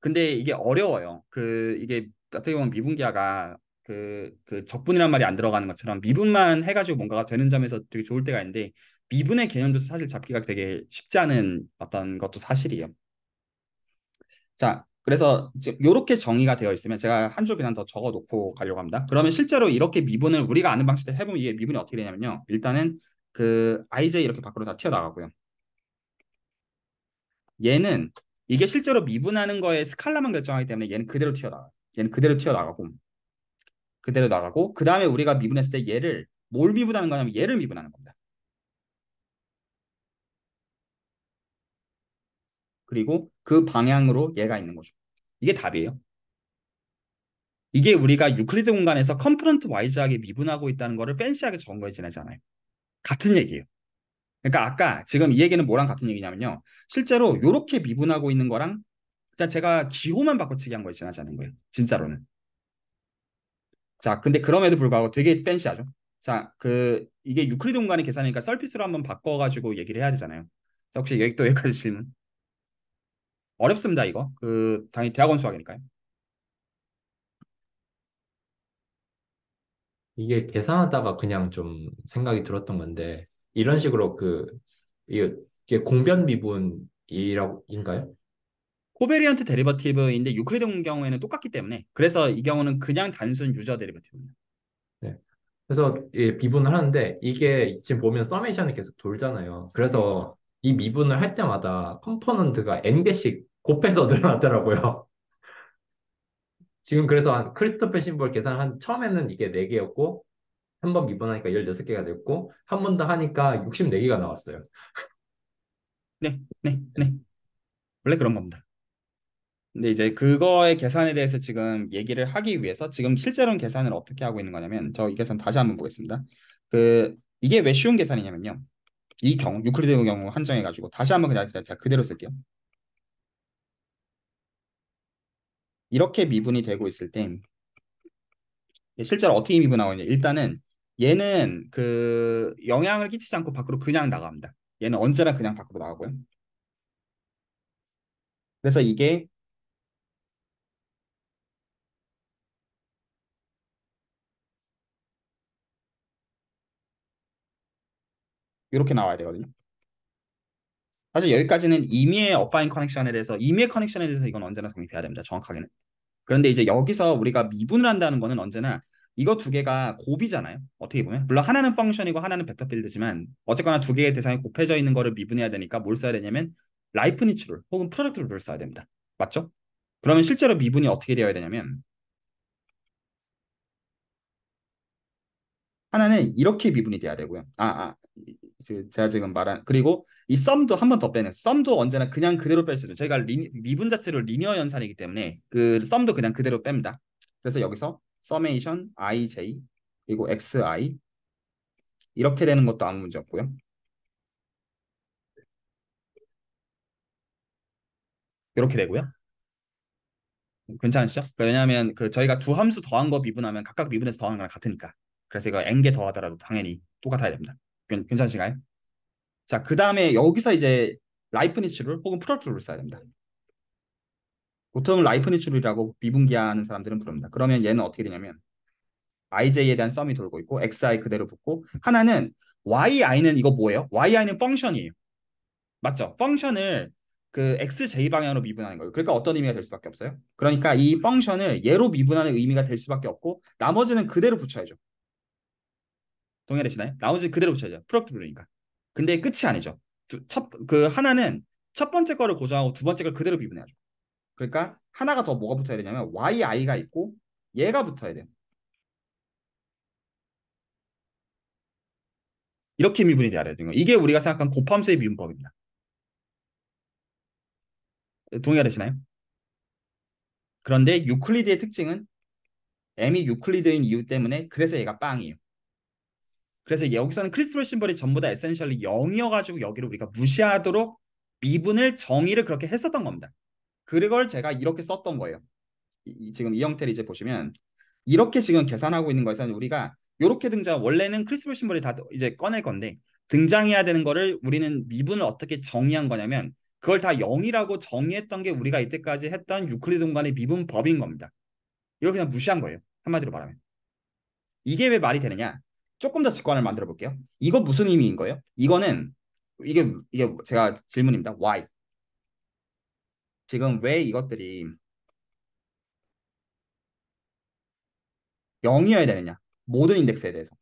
근데 이게 어려워요. 그 이게 어떻게 보면 미분기하가 그, 그 적분이란 말이 안 들어가는 것처럼 미분만 해가지고 뭔가가 되는 점에서 되게 좋을 때가 있는데 미분의 개념도 사실 잡기가 되게 쉽지 않은 어떤 것도 사실이에요. 자, 그래서 이렇게 정의가 되어 있으면 제가 한 줄 그냥 더 적어 놓고 가려고 합니다. 그러면 실제로 이렇게 미분을 우리가 아는 방식대로 해보면 이게 미분이 어떻게 되냐면요. 일단은 그 IJ 이렇게 밖으로 다 튀어나가고요. 얘는 이게 실제로 미분하는 거에 스칼라만 결정하기 때문에 얘는 그대로 튀어나가 얘는 그대로 튀어나가고 그대로 나가고 그 다음에 우리가 미분했을 때 얘를 뭘 미분하는 거냐면 얘를 미분하는 겁니다. 그리고 그 방향으로 얘가 있는 거죠. 이게 답이에요. 이게 우리가 유클리드 공간에서 컴포넌트 와이즈하게 미분하고 있다는 거를 팬시하게 정거해 지내잖아요. 같은 얘기예요. 그러니까 아까 지금 이 얘기는 뭐랑 같은 얘기냐면요. 실제로 이렇게 미분하고 있는 거랑 일단 그러니까 제가 기호만 바꿔치기 한 거에 지나지 않은 거예요. 진짜로는. 자, 근데 그럼에도 불구하고 되게 팬시하죠. 자, 그 이게 유클리드 공간의 계산이니까 서피스로 한번 바꿔가지고 얘기를 해야 되잖아요. 혹시 여기 또 여기까지 질문. 어렵습니다 이거 그 당연히 대학원 수학이니까요. 이게 계산하다가 그냥 좀 생각이 들었던 건데 이런 식으로 그 이게 공변 미분이라고인가요? 코베리언트 데리버티브인데 유클리드 경우에는 똑같기 때문에 그래서 이 경우는 그냥 단순 유저 데리버티브입니다. 네. 그래서 예, 비분을 하는데 이게 지금 보면 서메이션이 계속 돌잖아요. 그래서 이 미분을 할 때마다 컴포넌트가 n 개씩 곱해서 *laughs* 늘어났더라고요. 지금 그래서 한 크립토페 심볼 계산 을한 처음에는 이게 4개였고 한 번 미분하니까 16개가 됐고 한 번 더 하니까 64개가 나왔어요. 네, 네, 네. 원래 그런 겁니다. 근데 이제 그거의 계산에 대해서 지금 얘기를 하기 위해서 지금 실제로는 계산을 어떻게 하고 있는 거냐면 저 이 계산 다시 한번 보겠습니다. 그 이게 왜 쉬운 계산이냐면요. 이 경우 유클리드의 경우 한정해 가지고 다시 한번 그냥 제가 그대로 쓸게요. 이렇게 미분이 되고 있을 때 실제로 어떻게 미분하거든요. 일단은 얘는 그 영향을 끼치지 않고 밖으로 그냥 나갑니다. 얘는 언제나 그냥 밖으로 나가고요. 그래서 이게 이렇게 나와야 되거든요. 사실 여기까지는 임의의 업바인 커넥션에 대해서 임의의 커넥션에 대해서 이건 언제나 성립해야 됩니다. 정확하게는. 그런데 이제 여기서 우리가 미분을 한다는 거는 언제나 이거 두 개가 곱이잖아요. 어떻게 보면 물론 하나는 펑션이고 하나는 벡터 필드지만 어쨌거나 두 개의 대상이 곱해져 있는 거를 미분해야 되니까 뭘 써야 되냐면 라이프니츠 를 혹은 프로젝트를 써야 됩니다. 맞죠? 그러면 실제로 미분이 어떻게 되어야 되냐면 하나는 이렇게 미분이 돼야 되고요. 아, 아. 제가 지금 말한 그리고 이 썸도 한번 더 빼는 썸도 언제나 그냥 그대로 뺄 수는 저희가 리, 미분 자체로 리니어 연산이기 때문에 그 썸도 그냥 그대로 뺍니다. 그래서 여기서 서메이션 ij 그리고 xi 이렇게 되는 것도 아무 문제 없고요. 이렇게 되고요. 괜찮으시죠? 그러니까 왜냐하면 그 저희가 두 함수 더한 거 미분하면 각각 미분에서 더하는 거랑 같으니까. 그래서 이거 n 개 더하더라도 당연히 똑같아야 됩니다. 그, 괜찮으신가요? 자, 그 다음에 여기서 이제 라이프니츠를 혹은 프로트를 써야 됩니다. 보통 라이프니츠룰이라고 미분기하는 사람들은 부릅니다. 그러면 얘는 어떻게 되냐면 IJ에 대한 썸이 돌고 있고 XI 그대로 붙고 하나는 YI는 이거 뭐예요? YI는 펑션이에요. 맞죠? 펑션을 그 XJ 방향으로 미분하는 거예요. 그러니까 어떤 의미가 될 수밖에 없어요. 그러니까 이 펑션을 얘로 미분하는 의미가 될 수밖에 없고 나머지는 그대로 붙여야죠. 동의하시나요? 나머지 그대로 붙여야죠. 프로필이니까. 근데 끝이 아니죠. 첫 그 하나는 첫 번째 거를 고정하고 두 번째 걸 그대로 비분해야죠. 그러니까 하나가 더 뭐가 붙어야 되냐면 yi가 있고 얘가 붙어야 돼요. 이렇게 미분이 돼야 되는 거. 이게 우리가 생각한 곱함수의 미분법입니다. 동의가 시나요 그런데 유클리드의 특징은 m이 유클리드인 이유 때문에 그래서 얘가 빵이에요. 그래서 여기서는 크리스톨 심벌이 전부 다 에센셜리 0이어가지고 여기를 우리가 무시하도록 미분을 정의를 그렇게 했었던 겁니다. 그걸 제가 이렇게 썼던 거예요. 이, 지금 이 형태를 이제 보시면 이렇게 지금 계산하고 있는 것에서는 우리가 이렇게 등장 원래는 크리스톨 심벌이 다 이제 꺼낼 건데 등장해야 되는 거를 우리는 미분을 어떻게 정의한 거냐면 그걸 다 0이라고 정의했던 게 우리가 이때까지 했던 유클리드 공간의 미분법인 겁니다. 이렇게 그냥 무시한 거예요. 한마디로 말하면. 이게 왜 말이 되느냐? 조금 더 직관을 만들어 볼게요. 이거 무슨 의미인 거예요? 이거는 이게 이게 제가 질문입니다. Why? 지금 왜 이것들이 0이어야 되느냐? 모든 인덱스에 대해서.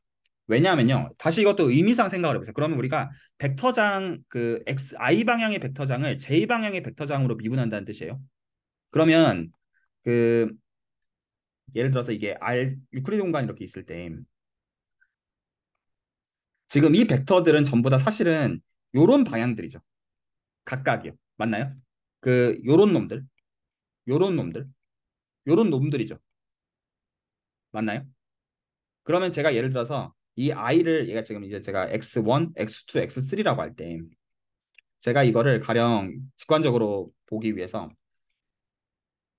왜냐하면요. 다시 이것도 의미상 생각을 해보세요. 그러면 우리가 벡터장 그 x i 방향의 벡터장을 j 방향의 벡터장으로 미분한다는 뜻이에요. 그러면 그 예를 들어서 이게 r 유클리드 공간 이렇게 있을 때 지금 이 벡터들은 전부 다 사실은 요런 방향들이죠. 각각이요. 맞나요? 그 요런 놈들. 요런 놈들. 요런 놈들이죠. 맞나요? 그러면 제가 예를 들어서 이 i를 얘가 지금 이제 제가 x1, x2, x3라고 할 때 제가 이거를 가령 직관적으로 보기 위해서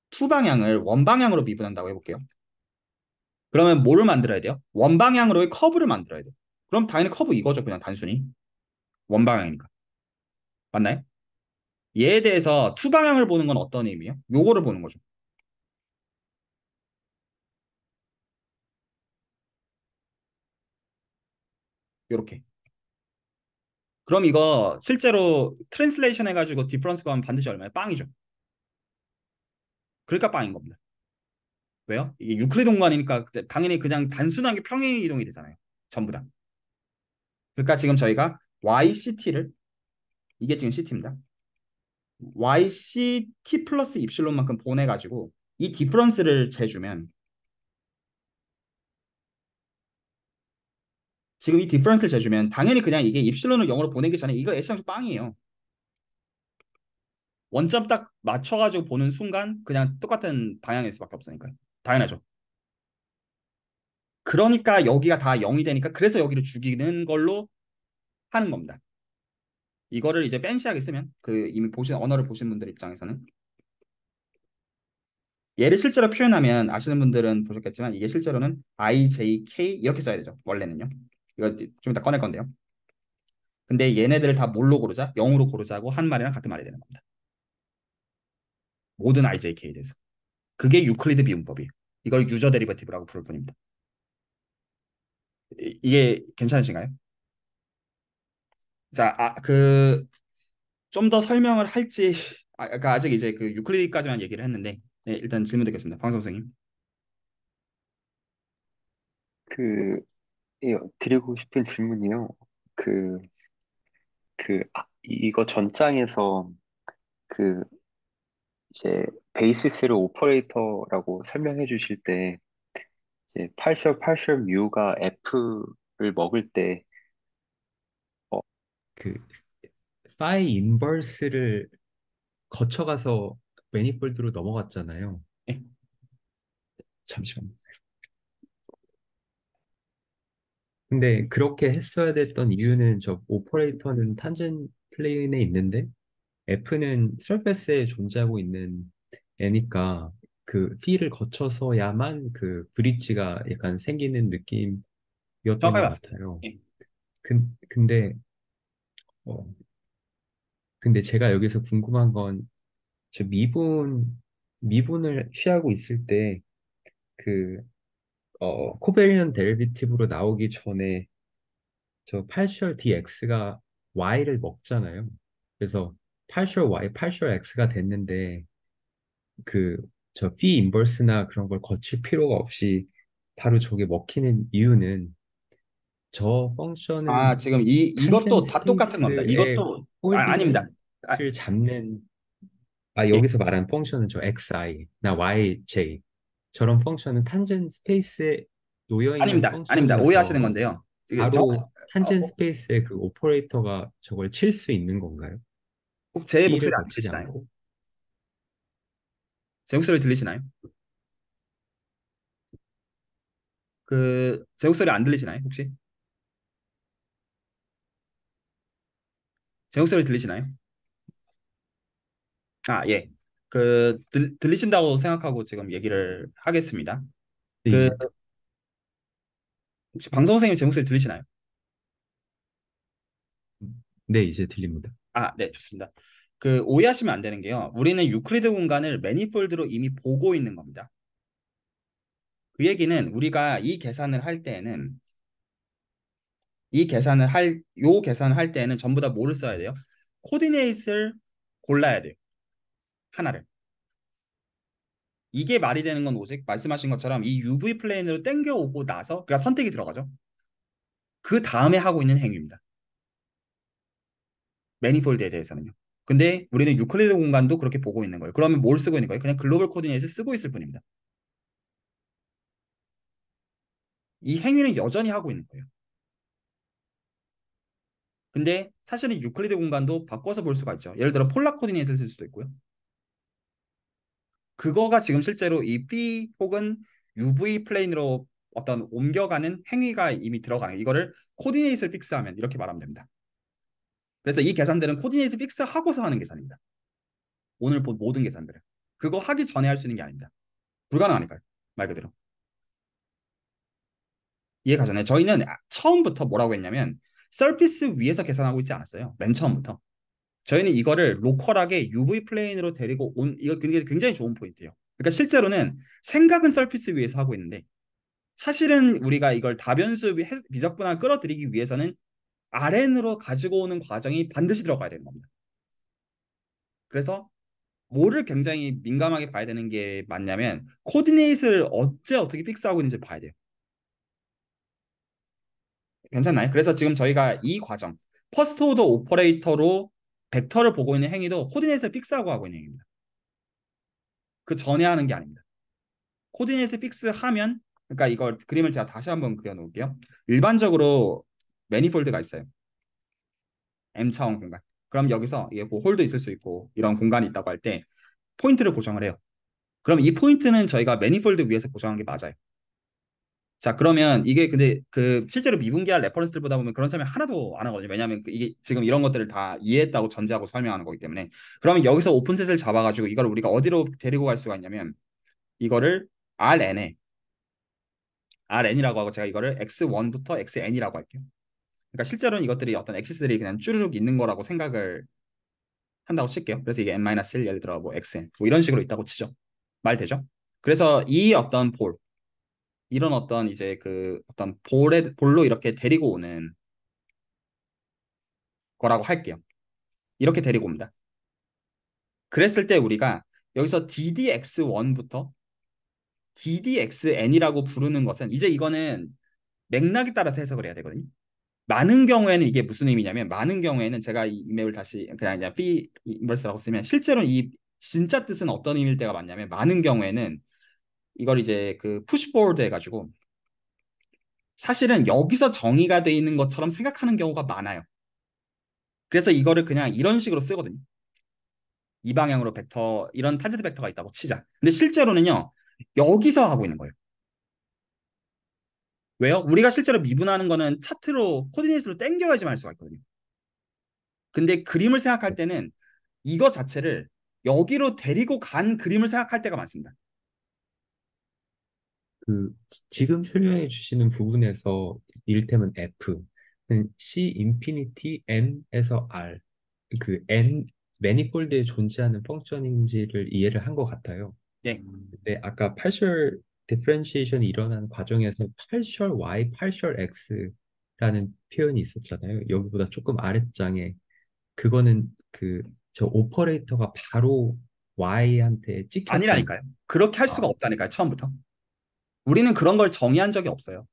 투 방향을 원 방향으로 비분한다고 해볼게요. 그러면 뭐를 만들어야 돼요? 원 방향으로의 커브를 만들어야 돼요. 그럼 당연히 커브 이거죠 그냥 단순히 원방향이니까 맞나요? 얘에 대해서 투방향을 보는 건 어떤 의미예요? 요거를 보는 거죠 요렇게 그럼 이거 실제로 트랜슬레이션 해가지고 디퍼런스가 면 반드시 얼마예요? 빵이죠 그러니까 빵인 겁니다 왜요? 이게 유클리 동관이니까 당연히 그냥 단순하게 평행 이동이 되잖아요 전부 다 그러니까 지금 저희가 YCT를 이게 지금 CT입니다. YCT 플러스 입실론만큼 보내가지고 이 디퍼런스를 재주면 지금 이 디퍼런스를 재주면 당연히 그냥 이게 입실론을 영어로 보내기 전에 이거 애시장주 빵이에요. 원점 딱 맞춰가지고 보는 순간 그냥 똑같은 방향일 수밖에 없으니까 당연하죠. 그러니까 여기가 다 0이 되니까 그래서 여기를 죽이는 걸로 하는 겁니다. 이거를 이제 팬시하게 쓰면 그 이미 보신 언어를 보신 분들 입장에서는 얘를 실제로 표현하면 아시는 분들은 보셨겠지만 이게 실제로는 IJK 이렇게 써야 되죠. 원래는요. 이거 좀 이따 꺼낼 건데요. 근데 얘네들을 다 뭘로 고르자? 0으로 고르자고 한 말이랑 같은 말이 되는 겁니다. 모든 IJK에 대해서. 그게 유클리드 비음법이에요. 이걸 유저 데리버티브라고 부를 뿐입니다. 이게 괜찮으신가요? 자, 아, 그, 좀 더 설명을 할지, 아, 아까 아직 이제 그 유클리드까지만 얘기를 했는데, 네, 일단 질문 드리겠습니다. 방송 선생님. 그, 예, 드리고 싶은 질문이요. 그, 그, 아, 이거 전장에서 그, 이제, 베이시스를 오퍼레이터라고 설명해 주실 때, 이제 80, 80U가 F를 먹을 때 어, 그 파이 인버스를 거쳐가서 매니폴드로 넘어갔잖아요. 예? 잠시만요. 근데 그렇게 했어야 됐던 이유는 저 오퍼레이터는 탄젠 플레인에 있는데 F는 서페스에 존재하고 있는 애니까 그 P를 거쳐서야만 그 브릿지가 약간 생기는 느낌이었던 것 같아요. 예. 근, 데 어, 근데 제가 여기서 궁금한 건 저 미분 미분을 취하고 있을 때 그 어, 코베리는 데리비티브로 나오기 전에 저 파셜 dx가 y를 먹잖아요. 그래서 파셜 y, 파셜 x가 됐는데 그 저피 인버스나 그런 걸 거칠 필요가 없이 바로 저게 먹히는 이유는 저 펑션은 아, 지금 이, 이것도 다 똑같은 겁니다. 이것도, 아, 아닙니다. 아, 잡는, 아, 예. 여기서 말한 펑션은 저 xi나 yj. 저런 펑션은 탄젠 스페이스에 놓여있는 아닙니다. 아닙니다. 오해하시는 건데요. 바로 저, 탄젠 어, 스페이스의 어. 그 오퍼레이터가 저걸 칠 수 있는 건가요? 꼭제 목소리 안 치지 않고. 제목 소리 들리시나요? 그제목 소리 안 들리시나요? 혹시? 제목 소리 들리시나요? 아, 예. 그 들, 들리신다고 생각하고 지금 얘기를 하겠습니다. 네. 그 혹시 방송 선생님 제 목소리 들리시나요? 네, 이제 들립니다. 아, 네, 좋습니다. 그 오해하시면 안 되는 게요. 우리는 유클리드 공간을 매니폴드로 이미 보고 있는 겁니다. 그 얘기는 우리가 이 계산을 할 때에는 이 계산을 할, 요 계산을 할 때에는 전부 다 뭐를 써야 돼요? 코디네이트를 골라야 돼요. 하나를. 이게 말이 되는 건 오직 말씀하신 것처럼 이 UV 플레인으로 땡겨오고 나서 그러 선택이 들어가죠. 그 다음에 하고 있는 행위입니다. 매니폴드에 대해서는요. 근데 우리는 유클리드 공간도 그렇게 보고 있는 거예요. 그러면 뭘 쓰고 있는 거예요? 그냥 글로벌 코디네이트를 쓰고 있을 뿐입니다. 이 행위는 여전히 하고 있는 거예요. 근데 사실은 유클리드 공간도 바꿔서 볼 수가 있죠. 예를 들어 폴라 코디네이트를 쓸 수도 있고요. 그거가 지금 실제로 이 B 혹은 UV 플레인으로 어떤 옮겨가는 행위가 이미 들어가요. 이거를 코디네이트를 픽스하면 이렇게 말하면 됩니다. 그래서 이 계산들은 코디네이트 픽스 하고서 하는 계산입니다. 오늘 본 모든 계산들은 그거 하기 전에 할 수 있는 게 아닙니다. 불가능하니까요. 말 그대로. 이해 가잖아요. 저희는 처음부터 뭐라고 했냐면 서피스 위에서 계산하고 있지 않았어요. 맨 처음부터. 저희는 이거를 로컬하게 UV 플레인으로 데리고 온 이거 굉장히 좋은 포인트예요. 그러니까 실제로는 생각은 서피스 위에서 하고 있는데 사실은 우리가 이걸 다변수 비적분화 끌어들이기 위해서는 RN으로 가지고 오는 과정이 반드시 들어가야 되는 겁니다. 그래서 뭐를 굉장히 민감하게 봐야 되는 게 맞냐면 코디네이트를 어째 어떻게 픽스하고 있는지 봐야 돼요. 괜찮나요? 그래서 지금 저희가 이 과정 퍼스트 오더 오퍼레이터로 벡터를 보고 있는 행위도 코디네이트를 픽스하고 하고 있는 행위입니다. 그 전에 하는 게 아닙니다. 코디네이트 픽스하면 그러니까 이걸 그림을 제가 다시 한번 그려 놓을게요. 일반적으로 매니폴드가 있어요. M 차원 공간. 그럼 여기서 이게 뭐 홀도 있을 수 있고 이런 공간이 있다고 할 때 포인트를 고정을 해요. 그럼 이 포인트는 저희가 매니폴드 위에서 고정한 게 맞아요. 자 그러면 이게 근데 그 실제로 미분기할 레퍼런스를 보다 보면 그런 설명 하나도 안 하거든요. 왜냐하면 그 이게 지금 이런 것들을 다 이해했다고 전제하고 설명하는 거기 때문에 그러면 여기서 오픈셋을 잡아가지고 이걸 우리가 어디로 데리고 갈 수가 있냐면 이거를 rn에 rn이라고 하고 제가 이거를 x1부터 xn이라고 할게요. 그러니까 실제로는 이것들이 어떤 액시스들이 그냥 쭈르륵 있는 거라고 생각을 한다고 칠게요. 그래서 이게 n-1 예를 들어 뭐 xn 뭐 이런 식으로 있다고 치죠. 말 되죠? 그래서 이 어떤 볼 이런 어떤 이제 그 어떤 볼에 볼로 이렇게 데리고 오는 거라고 할게요. 이렇게 데리고 옵니다. 그랬을 때 우리가 여기서 ddx1부터 ddxn이라고 부르는 것은 이제 이거는 맥락에 따라서 해석을 해야 되거든요. 많은 경우에는 이게 무슨 의미냐면 많은 경우에는 제가 이 이메일 을 다시 그냥 그냥 피 인버스라고 쓰면 실제로 이 진짜 뜻은 어떤 의미일 때가 많냐면 많은 경우에는 이걸 이제 그 푸시 포워드 해가지고 사실은 여기서 정의가 돼 있는 것처럼 생각하는 경우가 많아요. 그래서 이거를 그냥 이런 식으로 쓰거든요. 이 방향으로 벡터 이런 타젠트 벡터가 있다고 뭐 치자. 근데 실제로는요 여기서 하고 있는 거예요. 왜요? 우리가 실제로 미분하는 거는 차트로 코디네이스로 땡겨야지만 할 수가 있거든요. 근데 그림을 생각할 때는 이거 자체를 여기로 데리고 간 그림을 생각할 때가 많습니다. 그 지금 설명해 주시는 부분에서 이를테면 f C 인피니티 N에서 R 그 N 매니폴드에 존재하는 펑션인지를 이해를 한 것 같아요. 네. 근데 아까 파셜 d i f f e r e 이 일어난 과정에서 partial y, partial x라는 표현이 있었잖아요. 여기보다 조금 아랫장에 그거는 그 저 오퍼레이터가 바로 y한테 찍혀 아니라니까요. 그렇게 할 수가 아. 없다니까요. 처음부터. 우리는 그런 걸 정의한 적이 없어요.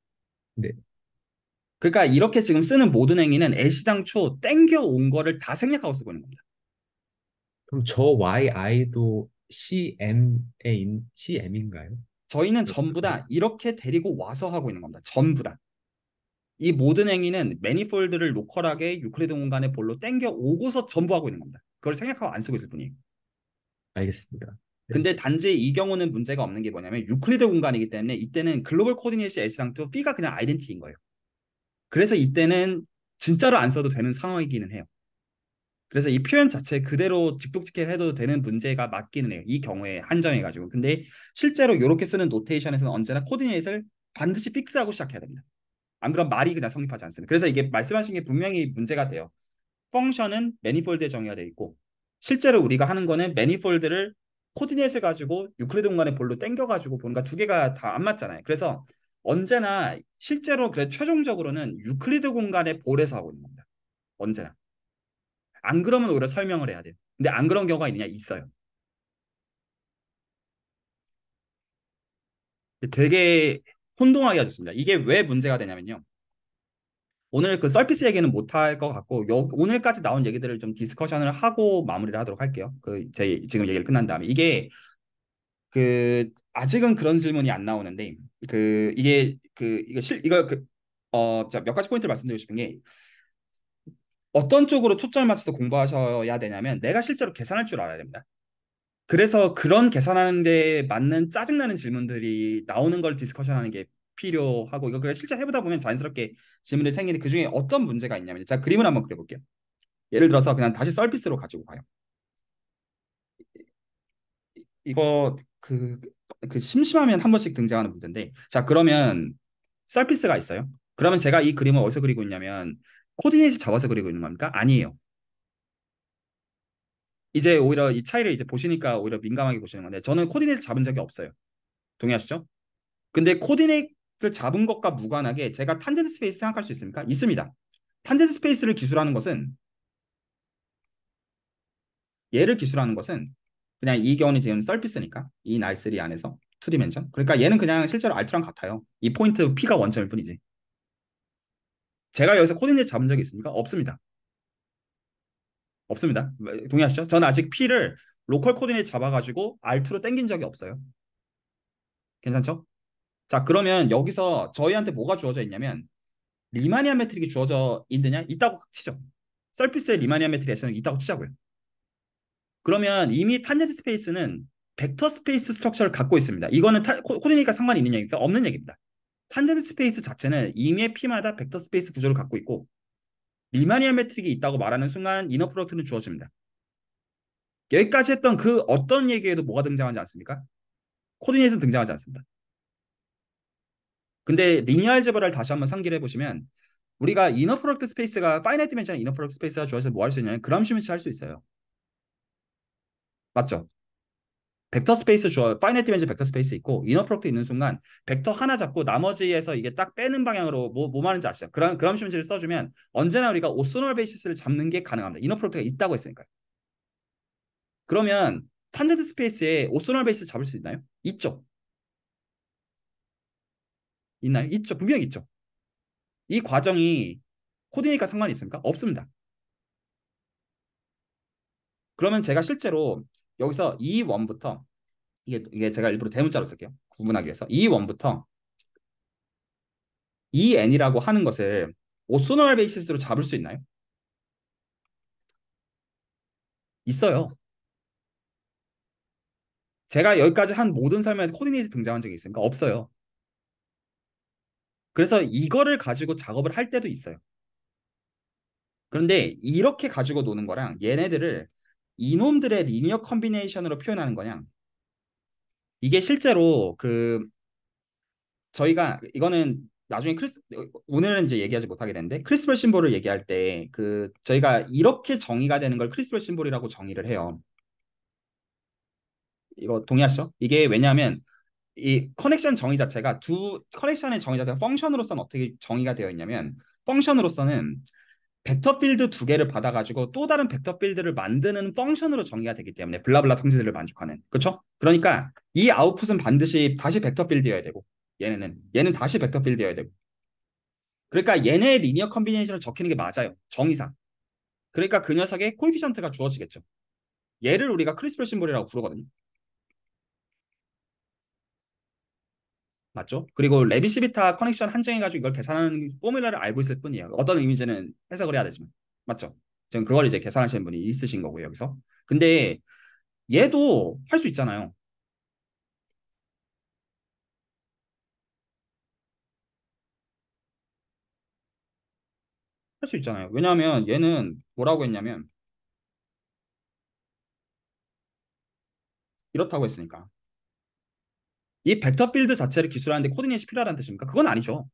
네. 그러니까 이렇게 지금 쓰는 모든 행위는 애시당초 땡겨온 거를 다 생략하고 쓰고 있는 겁니다. 그럼 저 yi도 cm에 in, cm인가요? 저희는 네. 전부 다 이렇게 데리고 와서 하고 있는 겁니다. 전부 다. 이 모든 행위는 매니폴드를 로컬하게 유클리드 공간에 볼로 땡겨 오고서 전부 하고 있는 겁니다. 그걸 생각하고 안 쓰고 있을 뿐이에요. 알겠습니다. 네. 근데 단지 이 경우는 문제가 없는 게 뭐냐면 유클리드 공간이기 때문에 이때는 글로벌 코디네이션 애시상투피가 그냥 아이덴티인 거예요. 그래서 이때는 진짜로 안 써도 되는 상황이기는 해요. 그래서 이 표현 자체 그대로 직독직해 해도 되는 문제가 맞기는 해요. 이 경우에 한정해가지고. 근데 실제로 이렇게 쓰는 노테이션에서는 언제나 코디네이트를 반드시 픽스하고 시작해야 됩니다. 안 그럼 말이 그냥 성립하지 않습니다. 그래서 이게 말씀하신 게 분명히 문제가 돼요. 펑션은 매니폴드에 정의가 돼 있고 실제로 우리가 하는 거는 매니폴드를 코디네이트 가지고 유클리드 공간에 볼로 땡겨가지고 보니까 두 개가 다 안 맞잖아요. 그래서 언제나 실제로 그래 최종적으로는 유클리드 공간의 볼에서 하고 있는 겁니다. 언제나. 안 그러면 오히려 설명을 해야 돼요. 근데 안 그런 경우가 있느냐? 있어요. 되게 혼동하게 하셨습니다. 이게 왜 문제가 되냐면요. 오늘 그 서피스 얘기는 못 할 것 같고 여, 오늘까지 나온 얘기들을 좀 디스커션을 하고 마무리를 하도록 할게요. 그제 지금 얘기를 끝난 다음에 이게 그 아직은 그런 질문이 안 나오는데 그 이게 그 이거 실 이거 그어몇 가지 포인트를 말씀드리고 싶은 게 어떤 쪽으로 초점을 맞춰서 공부하셔야 되냐면 내가 실제로 계산할 줄 알아야 됩니다. 그래서 그런 계산하는 데 맞는 짜증나는 질문들이 나오는 걸 디스커션하는 게 필요하고 이거 그래 실제 해보다 보면 자연스럽게 질문이 생기는데 그중에 어떤 문제가 있냐면 제가 그림을 한번 그려볼게요. 예를 들어서 그냥 다시 썰피스로 가지고 가요. 이거 그, 그 심심하면 한 번씩 등장하는 문제인데 자 그러면 썰피스가 있어요. 그러면 제가 이 그림을 어디서 그리고 있냐면 코디네이션 잡아서 그리고 있는 겁니까? 아니에요. 이제 오히려 이 차이를 이제 보시니까 오히려 민감하게 보시는 건데 저는 코디네이트 잡은 적이 없어요. 동의하시죠? 근데 코디네이트 잡은 것과 무관하게 제가 탄젠트 스페이스 생각할 수 있습니까? 있습니다. 탄젠트 스페이스를 기술하는 것은 얘를 기술하는 것은 그냥 이 경우는 지금 썰피스니까 이 나이스리 안에서 투디멘션 그러니까 얘는 그냥 실제로 알트랑 같아요. 이 포인트 P가 원점일 뿐이지. 제가 여기서 코딩을 잡은 적이 있습니까? 없습니다. 없습니다. 동의하시죠? 저는 아직 P를 로컬 코딩에 잡아가지고 R2로 땡긴 적이 없어요. 괜찮죠? 자 그러면 여기서 저희한테 뭐가 주어져 있냐면 리마니아 매트릭이 주어져 있느냐? 있다고 치죠. 서피스의 리마니아 매트릭에서는 있다고 치자고요. 그러면 이미 탄젠트 스페이스는 벡터 스페이스 스트럭처를 갖고 있습니다. 이거는 타, 코디니까 상관이 있는 얘기니까 없는 얘기입니다. 탄젠트 스페이스 자체는 임의 P마다 벡터 스페이스 구조를 갖고 있고 리마니안 매트릭이 있다고 말하는 순간 이너 프로덕트는 주어집니다. 여기까지 했던 그 어떤 얘기에도 뭐가 등장하지 않습니까? 코디네이션 등장하지 않습니다. 근데 리니얼제브라를 다시 한번 상기를 해보시면 우리가 이너 프로덕트 스페이스가 파이나이트 맨션 이너 프로덕트 스페이스가 주어져서 뭐 할 수 있냐면 그람슈 매치 할 수 있어요. 맞죠? 벡터 스페이스 주어 파이네티 벤즈 벡터 스페이스 있고 이너 프로덕트 있는 순간 벡터 하나 잡고 나머지에서 이게 딱 빼는 방향으로 뭐, 뭐 말하는지 아시죠? 그런 그럼 심지를 써주면 언제나 우리가 오소널 베이시스를 잡는 게 가능합니다. 이너 프로덕트가 있다고 했으니까요. 그러면 탄젠트 스페이스에 오소널 베이스 잡을 수 있나요? 있죠. 있나요? 있죠. 분명히 있죠. 이 과정이 코디니까 상관이 있습니까? 없습니다. 그러면 제가 실제로 여기서 e 1부터 이게 이게 제가 일부러 대문자로 쓸게요. 구분하기 위해서 e 1부터 e n이라고 하는 것을 오소널 베이시스로 잡을 수 있나요? 있어요. 제가 여기까지 한 모든 설명에서 코디네이트 등장한 적이 있으니까 없어요. 그래서 이거를 가지고 작업을 할 때도 있어요. 그런데 이렇게 가지고 노는 거랑 얘네들을 이놈들의 리니어 컨비네이션으로 표현하는 거냐? 이게 실제로 그 저희가 이거는 나중에 크리스 오늘은 이제 얘기하지 못하게 되는데 크리스벌 심볼을 얘기할 때 그 저희가 이렇게 정의가 되는 걸 크리스벌 심볼이라고 정의를 해요. 이거 동의하시죠? 이게 왜냐하면 이 커넥션 정의 자체가 두 커넥션의 정의 자체가 펑션으로서는 어떻게 정의가 되어 있냐면 펑션으로서는 벡터 필드 두 개를 받아가지고 또 다른 벡터 필드를 만드는 펑션으로 정의가 되기 때문에 블라블라 성질들을 만족하는 그렇죠? 그러니까 이 아웃풋은 반드시 다시 벡터 필드여야 되고 얘네는 얘는 다시 벡터 필드여야 되고 그러니까 얘네의 리니어 컨비네이션을 적히는 게 맞아요 정의상 그러니까 그 녀석의 코이피션트가 주어지겠죠 얘를 우리가 크리스플 심볼이라고 부르거든요 맞죠? 그리고 레비시비타 커넥션 한정해가지고 이걸 계산하는 포뮬러를 알고 있을 뿐이에요. 어떤 의미인지는 해석을 해야 되지만 맞죠? 지금 그걸 이제 계산하시는 분이 있으신 거고요 여기서. 근데 얘도 할 수 있잖아요. 할 수 있잖아요. 왜냐하면 얘는 뭐라고 했냐면 이렇다고 했으니까 이 벡터 필드 자체를 기술하는데 코디네이션이 필요하다는 뜻입니까? 그건 아니죠.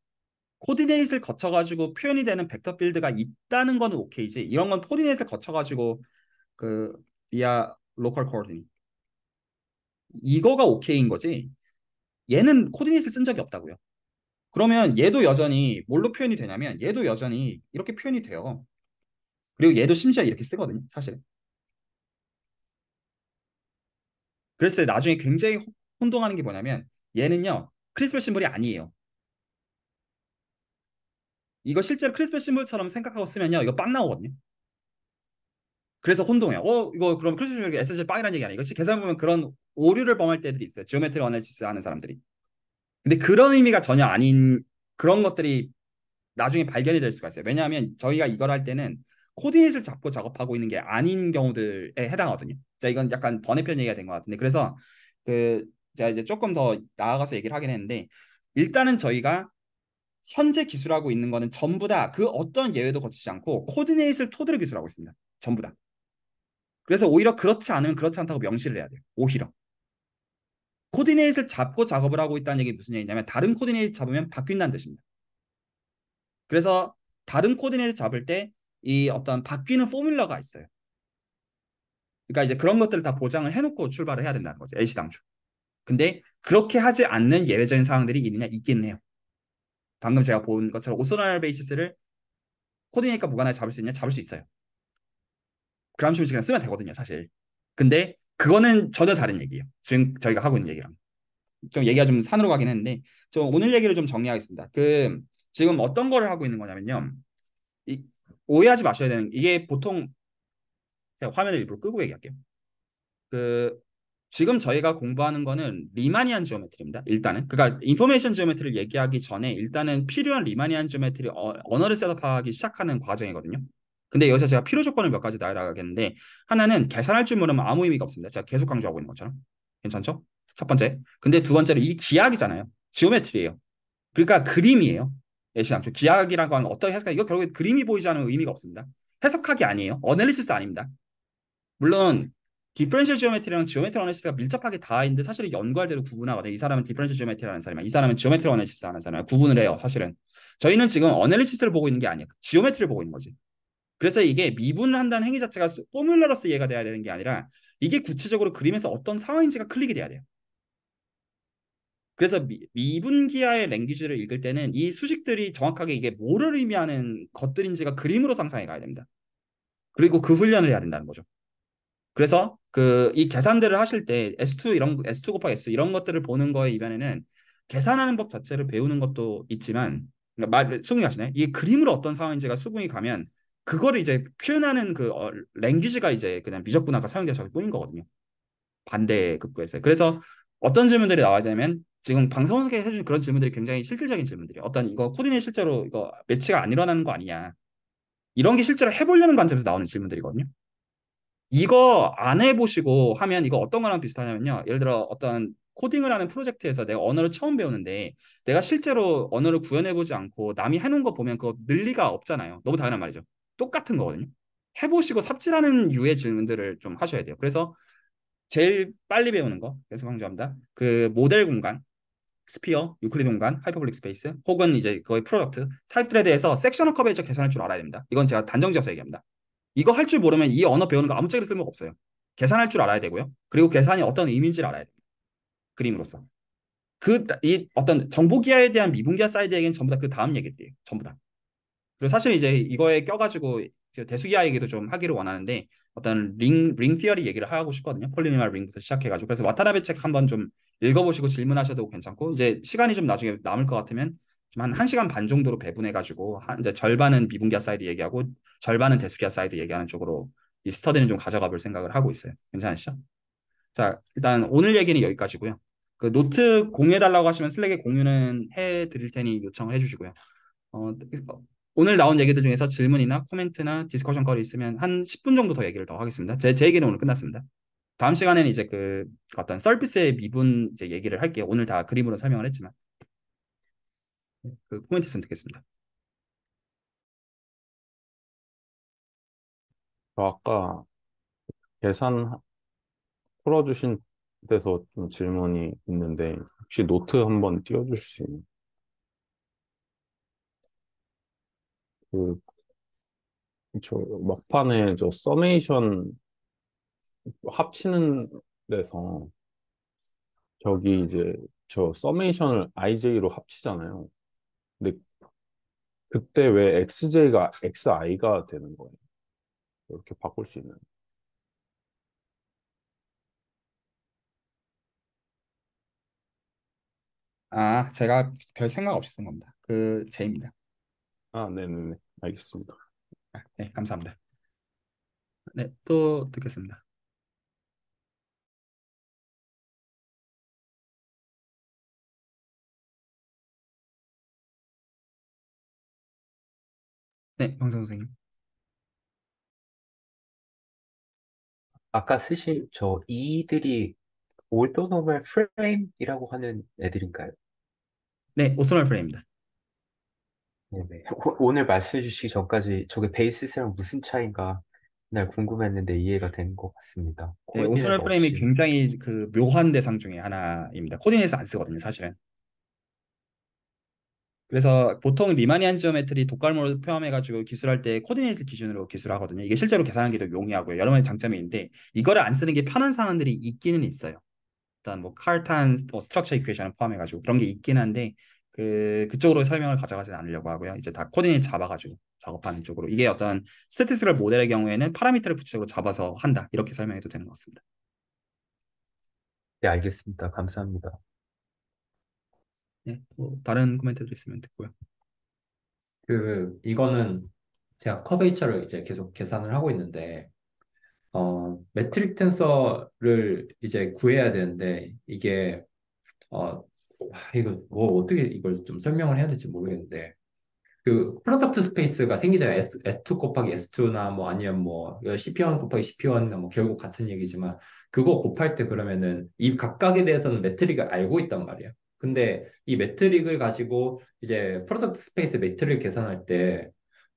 코디네이트를 거쳐가지고 표현이 되는 벡터 필드가 있다는 건 오케이지 이런 건 코디네이트를 거쳐가지고 그 via local coordinate 이거가 오케이인 거지 얘는 코디네이트를 쓴 적이 없다고요 그러면 얘도 여전히 뭘로 표현이 되냐면 얘도 여전히 이렇게 표현이 돼요 그리고 얘도 심지어 이렇게 쓰거든요 사실 그랬을 때 나중에 굉장히 혼동하는 게 뭐냐면 얘는요 크리스마스 심볼이 아니에요. 이거 실제로 크리스마스 심볼처럼 생각하고 쓰면요 이거 빵 나오거든요. 그래서 혼동해요. 어 이거 그럼 크리스마스 심볼이 에센셜 빵이라는 얘기 아니에요. 이거 계산 보면 그런 오류를 범할 때들이 있어요. 지오메트리 어널시스 하는 사람들이. 근데 그런 의미가 전혀 아닌 그런 것들이 나중에 발견이 될 수가 있어요. 왜냐하면 저희가 이걸 할 때는 코디넷을 잡고 작업하고 있는 게 아닌 경우들에 해당하거든요. 자, 이건 약간 번외편 얘기가 된 것 같은데 그래서 그 제가 이제 조금 더 나아가서 얘기를 하긴 했는데 일단은 저희가 현재 기술하고 있는 거는 전부 다 그 어떤 예외도 거치지 않고 코디네이트를 토대로 기술하고 있습니다. 전부 다. 그래서 오히려 그렇지 않으면 그렇지 않다고 명시를 해야 돼요. 오히려. 코디네이트를 잡고 작업을 하고 있다는 얘기 무슨 얘기냐면 다른 코디네이트 잡으면 바뀐다는 뜻입니다. 그래서 다른 코디네이트 잡을 때 이 어떤 바뀌는 포뮬러가 있어요. 그러니까 이제 그런 것들을 다 보장을 해놓고 출발을 해야 된다는 거죠. 애시당초. 근데 그렇게 하지 않는 예외적인 상황들이 있느냐 있긴 해요. 방금 제가 본 것처럼 오소랄 베이시스를 코디네이터 무관하게 잡을 수 있냐 잡을 수 있어요. 그람쉬미 그냥 쓰면 되거든요, 사실. 근데 그거는 전혀 다른 얘기예요. 지금 저희가 하고 있는 얘기랑. 좀 얘기가 좀 산으로 가긴 했는데 좀 오늘 얘기를 좀 정리하겠습니다. 그 지금 어떤 거를 하고 있는 거냐면요. 이, 오해하지 마셔야 되는 이게 보통 제가 화면을 일부러 끄고 얘기할게요. 그 지금 저희가 공부하는 거는 리마니안 지오메트리입니다. 일단은 그러니까 인포메이션 지오메트리를 얘기하기 전에 일단은 필요한 리마니안 지오메트리 어, 언어를 셋업하기 시작하는 과정이거든요. 근데 여기서 제가 필요 조건을 몇 가지 나열하겠는데 하나는 계산할 줄 모르면 아무 의미가 없습니다. 제가 계속 강조하고 있는 것처럼 괜찮죠? 첫 번째. 근데 두 번째로 이 기하학이잖아요. 지오메트리예요. 그러니까 그림이에요. 예시당초 기하학이라고 하는 어떤 해석이 이거 결국에 그림이 보이지 않으면 의미가 없습니다. 해석학이 아니에요. 어널리시스 아닙니다. 물론 디퍼런셜 지오메트리랑 지오메트리 어나리시스가 밀접하게 다 있는데 사실은 연관대로 구분하거든요. 이 사람은 디퍼런셜 지오메트리 라는 사람이야. 이 사람은 지오메트리 어나리시스 하는 사람이야. 구분을 해요. 사실은. 저희는 지금 어나리시스를 보고 있는 게 아니에요. 지오메트리를 보고 있는 거지. 그래서 이게 미분을 한다는 행위 자체가 포뮬러로서 이해가 돼야 되는 게 아니라 이게 구체적으로 그림에서 어떤 상황인지가 클릭이 돼야 돼요. 그래서 미, 미분기하의 랭귀지를 읽을 때는 이 수식들이 정확하게 이게 뭐를 의미하는 것들인지가 그림으로 상상해 가야 됩니다. 그리고 그 훈련을 해야 된다는 거죠. 그래서 그이 계산들을 하실 때 S2 이런 S2 곱하기 S 이런 것들을 보는 거에 이면에는 계산하는 법 자체를 배우는 것도 있지만 그니까말 수긍이 하시네. 이 그림으로 어떤 상황인지가 수긍이 가면 그거를 이제 표현하는 그 어, 랭귀지가 이제 그냥 미적분화가 사용돼서 뿐인 거거든요. 반대 극부에서 그래서 어떤 질문들이 나와야 되면 지금 방송에서 해준 그런 질문들이 굉장히 실질적인 질문들이에요. 어떤 이거 코디네 이 실제로 이거 매치가 안 일어나는 거 아니냐. 이런 게 실제로 해보려는 관점에서 나오는 질문들이거든요. 이거 안 해보시고 하면 이거 어떤 거랑 비슷하냐면요. 예를 들어 어떤 코딩을 하는 프로젝트에서 내가 언어를 처음 배우는데 내가 실제로 언어를 구현해보지 않고 남이 해놓은 거 보면 그거 늘리가 없잖아요. 너무 당연한 말이죠. 똑같은 거거든요. 해보시고 삽질하는 유의 질문들을 좀 하셔야 돼요. 그래서 제일 빨리 배우는 거 계속 강조합니다. 그 모델 공간, 스피어, 유클리드 공간, 하이퍼블릭 스페이스 혹은 이제 거의 프로덕트, 타입들에 대해서 섹셔널 커버리 계산할 줄 알아야 됩니다. 이건 제가 단정지어서 얘기합니다. 이거 할 줄 모르면 이 언어 배우는 거 아무짝에도 쓸모가 없어요. 계산할 줄 알아야 되고요. 그리고 계산이 어떤 의미인지를 알아야 됩니다. 그림으로서. 그, 이 어떤 정보기하에 대한 미분기하 사이드에겐 전부 다 그 다음 얘기들이에요. 전부 다. 그리고 사실 이제 이거에 껴가지고 대수기하 얘기도 좀 하기를 원하는데 어떤 링, 링 티어리 얘기를 하고 싶거든요. 폴리니멀 링부터 시작해가지고. 그래서 와타나베 책 한번 좀 읽어보시고 질문하셔도 괜찮고 이제 시간이 좀 나중에 남을 것 같으면 한 1시간 반 정도로 배분해 가지고 한 이제 절반은 미분기아 사이드 얘기하고 절반은 대수기아 사이드 얘기하는 쪽으로 이 스터디는 좀 가져가 볼 생각을 하고 있어요. 괜찮으시죠? 자, 일단 오늘 얘기는 여기까지고요. 그 노트 공유해 달라고 하시면 슬랙에 공유는 해 드릴 테니 요청을 해 주시고요. 어, 오늘 나온 얘기들 중에서 질문이나 코멘트나 디스커션 거리 있으면 한 10분 정도 더 얘기를 더 하겠습니다. 제, 제 얘기는 오늘 끝났습니다. 다음 시간에는 이제 그 어떤 서피스의 미분 이제 얘기를 할게요. 오늘 다 그림으로 설명을 했지만. 그 포인트 선택했습니다. 저 아까 계산 풀어주신 데서 좀 질문이 있는데 혹시 노트 한번 띄워주실 수 있나요? 그, 저 막판에 저 서메이션 합치는 데서 저기 이제 저 서메이션을 IJ로 합치잖아요. 근데 그때 왜 XJ가 XI가 되는 거예요? 이렇게 바꿀 수 있는. 아, 제가 별 생각 없이 쓴 겁니다. 그 제입니다. 아, 네네네. 알겠습니다. 아, 네, 감사합니다. 네, 또 듣겠습니다. 네, 방송 선생님. 아까 쓰신 저 이들이 올드노멀 프레임이라고 하는 애들인가요? 네, 오스널 프레임입니다. 네네. 오- 늘 말씀해 주시기 전까지 저게 베이시스랑 무슨 차이인가 날 궁금했는데 이해가 된 것 같습니다. 네, 오소널 코디네이터 프레임이 없이. 굉장히 그 묘한 대상 중에 하나입니다. 코디네이션 안 쓰거든요, 사실은. 그래서 보통 리마니안 지오메트리 독감으로 포함해가지고 기술할 때 코디네이트 기준으로 기술하거든요. 이게 실제로 계산하기 도 용이하고요. 여러 가지 장점이 있는데 이거를 안 쓰는 게 편한 상황들이 있기는 있어요. 일단 뭐 칼탄 뭐 스트럭처 이퀘이션을 포함해가지고 그런 게 있긴 한데 그 그쪽으로 설명을 가져가진 않으려고 하고요. 이제 다 코디네이트 잡아가지고 작업하는 쪽으로 이게 어떤 스태티스럴 모델의 경우에는 파라미터를 구체적으로 잡아서 한다 이렇게 설명해도 되는 것 같습니다. 네 알겠습니다. 감사합니다. 네, 또 뭐 다른 코멘트도 있으면 듣고요. 그 이거는 제가 커베이처를 이제 계속 계산을 하고 있는데 어 매트릭 텐서를 이제 구해야 되는데 이게 어 이거 뭐 어떻게 이걸 좀 설명을 해야 될지 모르겠는데 그 프로덕트 스페이스가 생기잖아요. S, S2 곱하기 S2나 뭐 아니면 뭐 CP1 곱하기 CP1이나 뭐 결국 같은 얘기지만 그거 곱할 때 그러면은 이 각각에 대해서는 매트릭을 알고 있단 말이에요. 근데 이 매트릭을 가지고 이제 프로덕트 스페이스 매트를 계산할 때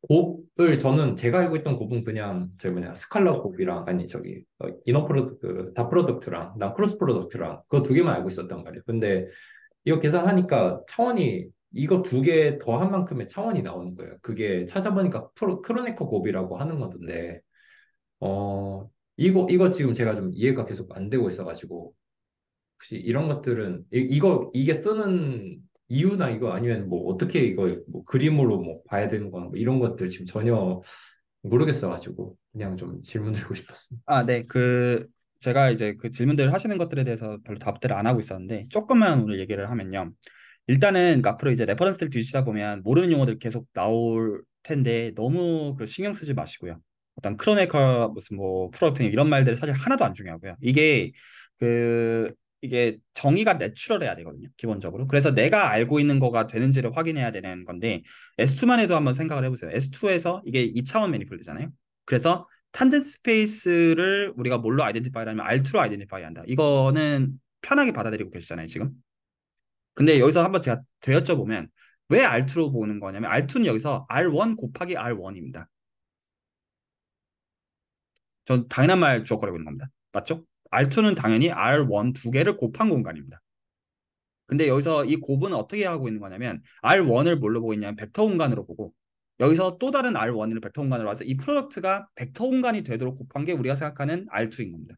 곱을 저는 제가 알고 있던 곱은 그냥 저기 뭐냐 스칼라 곱이랑 아니 저기 이너 어, 프로덕트 그다 프로덕트랑 난 크로스 프로덕트랑 그거 두 개만 알고 있었단 말이에요. 근데 이거 계산하니까 차원이 이거 두 개 더 한 만큼의 차원이 나오는 거예요. 그게 찾아보니까 프로, 크로네커 곱이라고 하는 건데 어 이거 이거 지금 제가 좀 이해가 계속 안 되고 있어가지고 혹시 이런 것들은 이, 이거 이게 쓰는 이유나 이거 아니면 뭐 어떻게 이거 뭐 그림으로 뭐 봐야 되는 거나 뭐 이런 것들 지금 전혀 모르겠어가지고 그냥 좀 질문 드리고 싶었습니다. 아, 네. 그 제가 이제 그 질문들 을 하시는 것들에 대해서 별로 답들을 안 하고 있었는데 조금만 오늘 얘기를 하면요. 일단은 그러니까 앞으로 이제 레퍼런스를 뒤지다 보면 모르는 용어들 계속 나올 텐데 너무 그 신경 쓰지 마시고요. 어떤 크로네컬 무슨 뭐프로덕트 이런 말들이 사실 하나도 안 중요하고요. 이게 그 이게 정의가 내추럴해야 되거든요. 기본적으로. 그래서 내가 알고 있는 거가 되는지를 확인해야 되는 건데 S2만 해도 한번 생각을 해보세요. S2에서 이게 2차원 매니폴드잖아요. 그래서 탄젠트 스페이스를 우리가 뭘로 아이덴티파이 하면 R2로 아이덴티파이 한다. 이거는 편하게 받아들이고 계시잖아요, 지금. 근데 여기서 한번 제가 되여쭤보면 왜 R2로 보는 거냐면 R2는 여기서 R1 곱하기 R1입니다. 전 당연한 말 주워거리고 있는 겁니다. 맞죠? R2는 당연히 R1 두 개를 곱한 공간입니다. 근데 여기서 이 곱은 어떻게 하고 있는 거냐면 R1을 뭘로 보이냐면 벡터 공간으로 보고 여기서 또 다른 R1을 벡터 공간으로 와서 이 프로덕트가 벡터 공간이 되도록 곱한 게 우리가 생각하는 R2인 겁니다.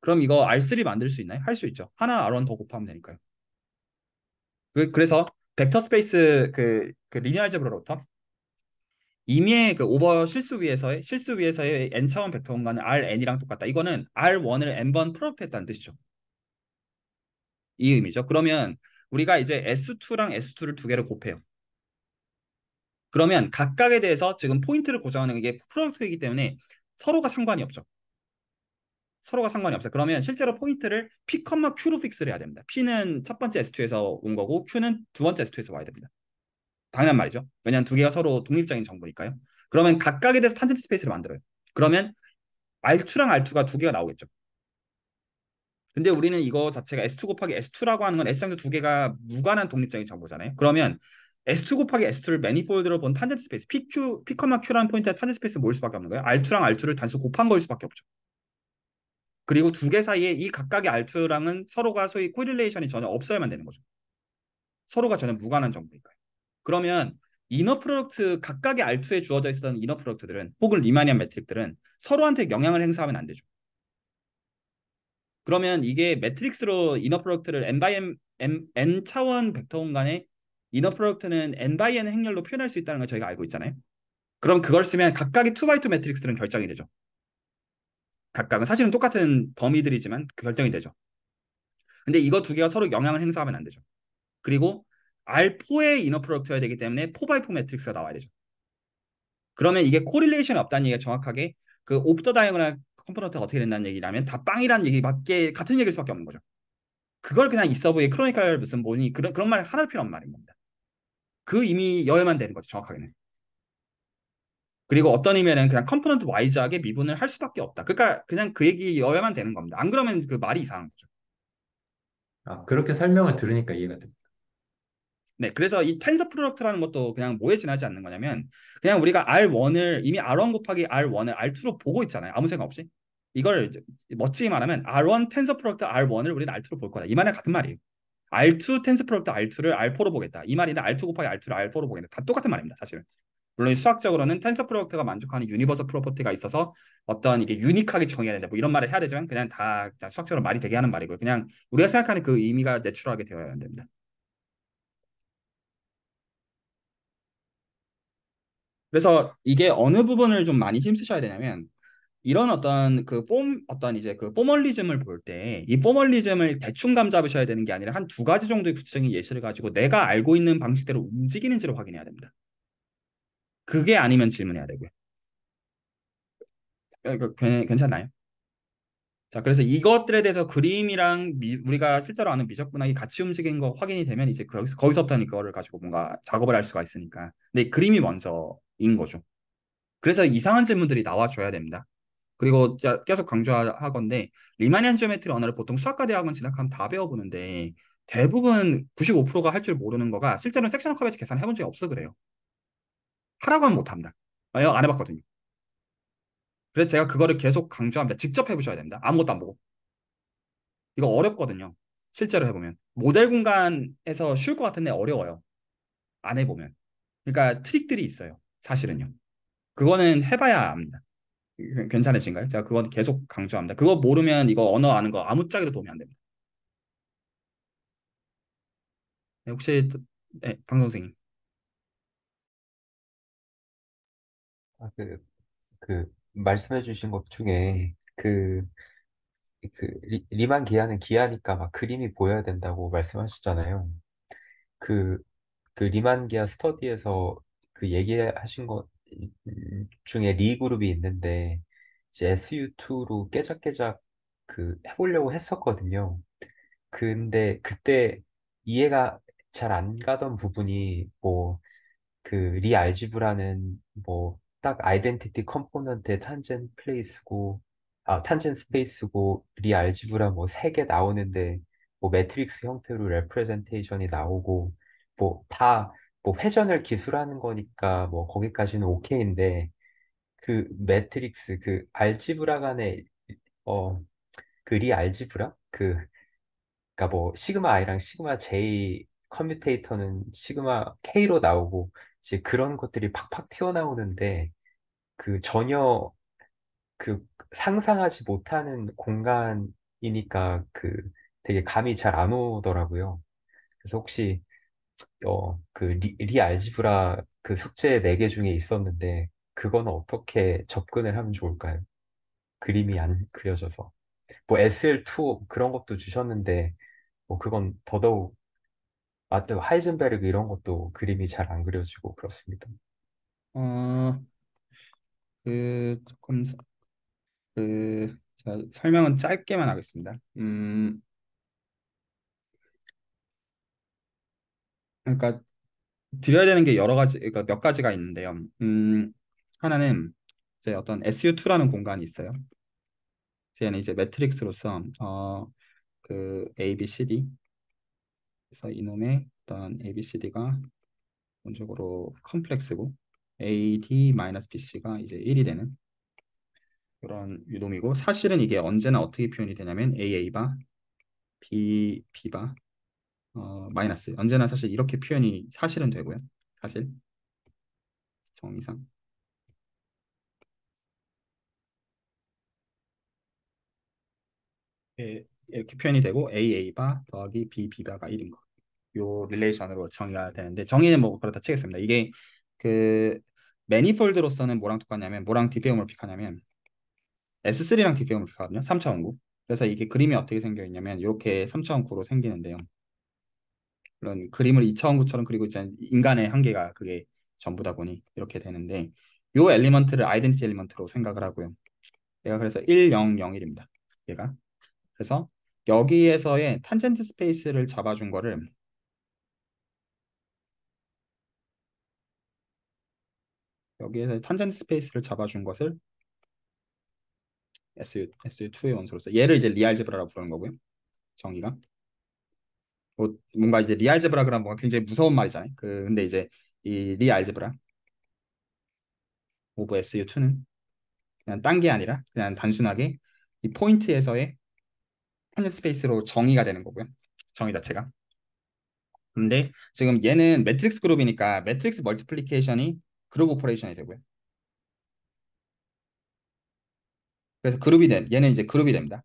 그럼 이거 R3 만들 수 있나요? 할 수 있죠. 하나 R1 더 곱하면 되니까요. 그, 그래서 벡터 스페이스 그, 그 리니어 알제브라 로터 이미의 그 오버 실수 위에서의 실수 위에서의 n 차원 벡터 공간은 rn이랑 똑같다. 이거는 r1을 n번 프로덕트했다는 뜻이죠. 이 의미죠. 그러면 우리가 이제 s2랑 s2를 두 개를 곱해요. 그러면 각각에 대해서 지금 포인트를 고정하는 게 프로덕트이기 때문에 서로가 상관이 없죠. 서로가 상관이 없어요. 그러면 실제로 포인트를 p, Q로 픽스를 해야 됩니다. P는 첫 번째 S2에서 온 거고 Q는 두 번째 S2에서 와야 됩니다. 당연한 말이죠. 왜냐하면 두 개가 서로 독립적인 정보니까요. 그러면 각각에 대해서 탄젠트 스페이스를 만들어요. 그러면 R2랑 R2가 두 개가 나오겠죠. 근데 우리는 이거 자체가 S2 곱하기 S2라고 하는 건 S 장두 두 개가 무관한 독립적인 정보잖아요. 그러면 S2 곱하기 S2를 매니폴드로 본 탄젠트 스페이스, PQ, p Q라는 포인트의 탄젠트 스페이스 모일 수밖에 없는 거예요. R2랑 R2를 단수 곱한 거일 수밖에 없죠. 그리고 두 개 사이에 이 각각의 R2랑은 서로가 소위 코릴레이션이 전혀 없어야만 되는 거죠. 서로가 전혀 무관한 정보니까요. 그러면 이너 프로덕트 각각의 알투에 주어져 있었던 이너 프로덕트들은 혹은 리마니안 매트릭들은 서로한테 영향을 행사하면 안 되죠. 그러면 이게 매트릭스로 이너 프로덕트를 n by n, 차원 벡터 공간에 이너 프로덕트는 n by n 행렬로 표현할 수 있다는 걸 저희가 알고 있잖아요. 그럼 그걸 쓰면 각각의 2 b 2매트릭스들 결정이 되죠. 각각은 사실은 똑같은 범위들이지만 결정이 되죠. 근데 이거 두 개가 서로 영향을 행사하면 안 되죠. 그리고 R4의 이너 프로덕트여야 되기 때문에 4x4 매트릭스가 나와야 되죠. 그러면 이게 코릴레이션이 없다는 얘기가 정확하게 그 옵터 다이어그널 컴포넌트가 어떻게 된다는 얘기라면 다 빵이라는 얘기밖에 같은 얘기일 수밖에 없는 거죠. 그걸 그냥 있어보이 크로니컬 무슨 뭐니 그런 그런 말 하나 필요 없는 말인 겁니다. 그 이미 여야만 되는 거죠 정확하게는. 그리고 어떤 의미에는 그냥 컴포넌트 와이즈하게 미분을 할 수밖에 없다. 그러니까 그냥 그 얘기 여야만 되는 겁니다. 안 그러면 그 말이 이상한 거죠. 아 그렇게 설명을 들으니까 이해가 됩니다. 네, 그래서 이 텐서 프로덕트라는 것도 그냥 뭐에 지나지 않는 거냐면 그냥 우리가 R1을 이미 R1 곱하기 R1을 R2로 보고 있잖아요. 아무 생각 없이. 이걸 멋지게 말하면 R1 텐서 프로덕트 R1을 우리는 R2로 볼 거다. 이 말은 같은 말이에요. R2 텐서 프로덕트 R2를 R4로 보겠다. 이말이데 R2 곱하기 R2를 R4로 보겠다. 다 똑같은 말입니다, 사실은. 물론 수학적으로는 텐서 프로덕트가 만족하는 유니버설 프로퍼티가 있어서 어떤 이게 유니크하게 정해야 된다. 뭐 이런 말을 해야 되지만 그냥 다, 다 수학적으로 말이 되게 하는 말이고요. 그냥 우리가 생각하는 그 의미가 내추럴하게 되어야 됩니다. 그래서 이게 어느 부분을 좀 많이 힘쓰셔야 되냐면 이런 어떤 그 뽐 어떤 이제 그 포멀리즘을 볼 때 이 포멀리즘을 대충 감 잡으셔야 되는 게 아니라 한 두 가지 정도의 구체적인 예시를 가지고 내가 알고 있는 방식대로 움직이는지를 확인해야 됩니다. 그게 아니면 질문해야 되고요. 어, 괜찮나요? 자, 그래서 이것들에 대해서 그림이랑 미, 우리가 실제로 아는 미적분학이 같이 움직인거 확인이 되면 이제 거기서, 거기서부터는 그거를 가지고 뭔가 작업을 할 수가 있으니까. 근데 그림이 먼저 인 거죠. 그래서 이상한 질문들이 나와줘야 됩니다. 그리고 계속 강조하건데 리마니안 지오메트리 언어를 보통 수학과 대학원 진학하면 다 배워보는데 대부분 95%가 할 줄 모르는 거가 실제로는 섹션널 커버지 계산 을 해본 적이 없어 그래요. 하라고 하면 못합니다. 아, 안 해봤거든요. 그래서 제가 그거를 계속 강조합니다. 직접 해보셔야 됩니다. 아무것도 안 보고. 이거 어렵거든요. 실제로 해보면. 모델 공간에서 쉬울 것 같은데 어려워요. 안 해보면. 그러니까 트릭들이 있어요. 사실은요. 그거는 해봐야 압니다. 괜찮으신가요? 제가 그건 계속 강조합니다. 그거 모르면 이거 언어 아는 거 아무짝에도 도움이 안 됩니다. 네, 혹시 네, 방 선생님. 아, 그, 그 말씀해 주신 것 중에 그, 그 리, 리만 기하는 기하니까 막 그림이 보여야 된다고 말씀하셨잖아요. 그, 그 리만 기하 스터디에서 그 얘기하신 것 음, 중에 리 그룹이 있는데 이제 SU2로 깨작깨작 그 해보려고 했었거든요. 근데 그때 이해가 잘 안 가던 부분이 뭐 그 리알지브라는 뭐 딱 아이덴티티 컴포넌트의 탄젠 플레이스고 아 탄젠 스페이스고 리알지브라 뭐 세 개 나오는데 뭐 매트릭스 형태로 레프레젠테이션이 나오고 뭐다 뭐 회전을 기술하는 거니까 뭐 거기까지는 오케이인데 그 매트릭스 그 알지브라 간의 어그리 알지브라 그그니까뭐 시그마 i랑 시그마 j 커뮤테이터는 시그마 k로 나오고 이제 그런 것들이 팍팍 튀어나오는데 그 전혀 그 상상하지 못하는 공간이니까 그 되게 감이 잘 안 오더라고요. 그래서 혹시 어, 그 리, 알지브라 그 숙제 4개 중에 있었는데 그거는 어떻게 접근을 하면 좋을까요? 그림이 안 그려져서. 뭐 SL2 그런 것도 주셨는데 뭐 그건 더더욱 아, 또 하이젠베르그 이런 것도 그림이 잘 안 그려지고 그렇습니다. 어, 그 조금 그제 설명은 짧게만 하겠습니다. 음, 그러니까 드려야 되는 게 여러 가지, 그러니까 몇 가지가 있는데요. 음, 하나는 이제 어떤 SU2라는 공간이 있어요. 얘는 이제 매트릭스로서 어, 그 A, B, C, D 그래서 이놈의 어떤 A, B, C, D가 기본적으로 컴플렉스고 A, D, B, C가 이제 1이 되는 그런 유동이고 사실은 이게 언제나 어떻게 표현이 되냐면 A, A 바, B, B 바, 어, 마이너스. 언제나 사실 이렇게 표현이 사실은 되고요. 사실. 정의상. 예, 네, 이렇게 표현이 되고 AA바 더하기 BB바가 1인 거. 요 릴레이션으로 정의가 되는데 정의는 뭐 그렇다 치겠습니다. 이게 그 매니폴드로서는 뭐랑 똑같냐면 뭐랑 디페오몰픽하냐면 S3랑 디페오몰픽하거든요. 3차원구. 그래서 이게 그림이 어떻게 생겨 있냐면 이렇게 3차원구로 생기는데요. 물론 그림을 2차 원구처럼 그리고 있잖아 인간의 한계가 그게 전부다 보니 이렇게 되는데 이 엘리먼트를 아이덴티티 엘리먼트로 생각을 하고요. 얘가 그래서 1001입니다. 얘가. 그래서 여기에서의 탄젠트 스페이스를 잡아준 거를 여기에서 탄젠트 스페이스를 잡아준 것을 SU, SU2의 원소로서 얘를 이제 리알제브라라고 부르는 거고요. 정의가. 뭐 뭔가 이제 리알제브라 그런 뭔가 굉장히 무서운 말이잖아요. 그 근데 이제 이 리알제브라 오브 SU2는 그냥 딴 게 아니라 그냥 단순하게 이 포인트에서의 한의 스페이스로 정의가 되는 거고요. 정의 자체가. 근데 지금 얘는 매트릭스 그룹이니까 매트릭스 멀티플리케이션이 그룹 오퍼레이션이 되고요. 그래서 그룹이 됨. 얘는 이제 그룹이 됩니다.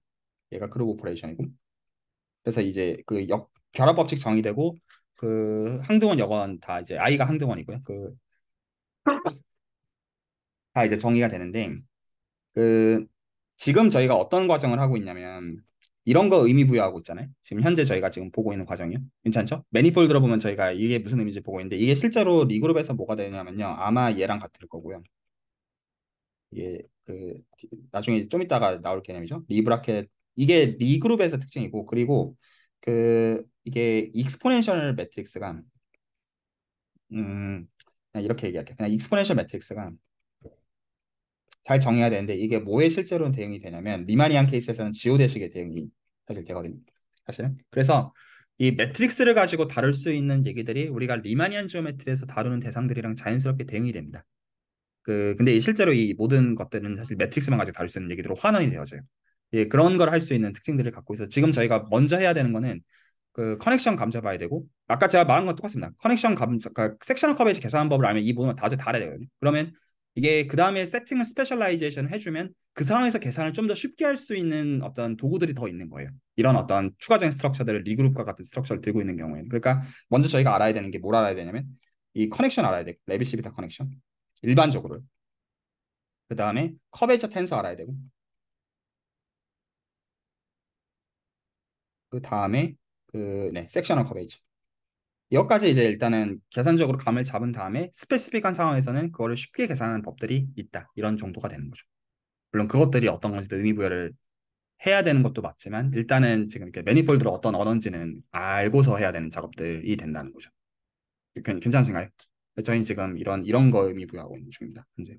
얘가 그룹 오퍼레이션이고. 그래서 이제 그 역, 결합 법칙 정의되고 그 항등원 여건 다 이제 i가 항등원이고요. 그다 *coughs* 이제 정의가 되는데 그 지금 저희가 어떤 과정을 하고 있냐면 이런 거 의미 부여하고 있잖아요. 지금 현재 저희가 지금 보고 있는 과정이요. 괜찮죠? 매니폴드로 보면 저희가 이게 무슨 의미인지 보고 있는데 이게 실제로 리그룹에서 뭐가 되냐면요. 아마 얘랑 같을 거고요. 이게 그 나중에 좀 이따가 나올 개념이죠. 리브라켓 이게 리그룹에서 특징이고 그리고 그 이게 익스포네셜 매트릭스가 음 그냥 이렇게 얘기할게요. 그냥 익스포네셜 매트릭스가 잘 정해야 되는데 이게 뭐에 실제로는 대응이 되냐면 리마니안 케이스에서는 지오대식의 대응이 사실 되거든요. 사실은 그래서 이 매트릭스를 가지고 다룰 수 있는 얘기들이 우리가 리마니안 지오메트리에서 다루는 대상들이랑 자연스럽게 대응이 됩니다. 그 근데 실제로 이 모든 것들은 사실 매트릭스만 가지고 다룰 수 있는 얘기들로 환원이 되어져요. 예, 그런 걸 할 수 있는 특징들을 갖고 있어서 지금 저희가 먼저 해야 되는 거는 그 커넥션 감자 봐야 되고 아까 제가 말한 건 똑같습니다. 커넥션 감자 그러니까 섹션널 커버지 계산방 법을 알면 이부분은다 달아야 되거든요. 그러면 이게 그 다음에 세팅을 스페셜라이제이션 해주면 그 상황에서 계산을 좀 더 쉽게 할 수 있는 어떤 도구들이 더 있는 거예요. 이런 어떤 추가적인 스트럭처들을 리그룹과 같은 스트럭처를 들고 있는 경우에는 그러니까 먼저 저희가 알아야 되는 게 뭘 알아야 되냐면 이 커넥션 알아야 되고 레비시비타 커넥션 일반적으로 그 다음에 커베이처 텐서 알아야 되고 그 다음에 그 네, 섹셔널 커베이지. 여기까지 이제 일단은 계산적으로 감을 잡은 다음에 스페시픽한 상황에서는 그거를 쉽게 계산하는 법들이 있다. 이런 정도가 되는 거죠. 물론 그것들이 어떤 건지도 의미 부여를 해야 되는 것도 맞지만 일단은 지금 이렇게 매니폴드로 어떤 언어인지는 알고서 해야 되는 작업들이 된다는 거죠. 괜찮으신가요? 저희는 지금 이런 이런 거 의미 부여하고 있는 중입니다. 현재.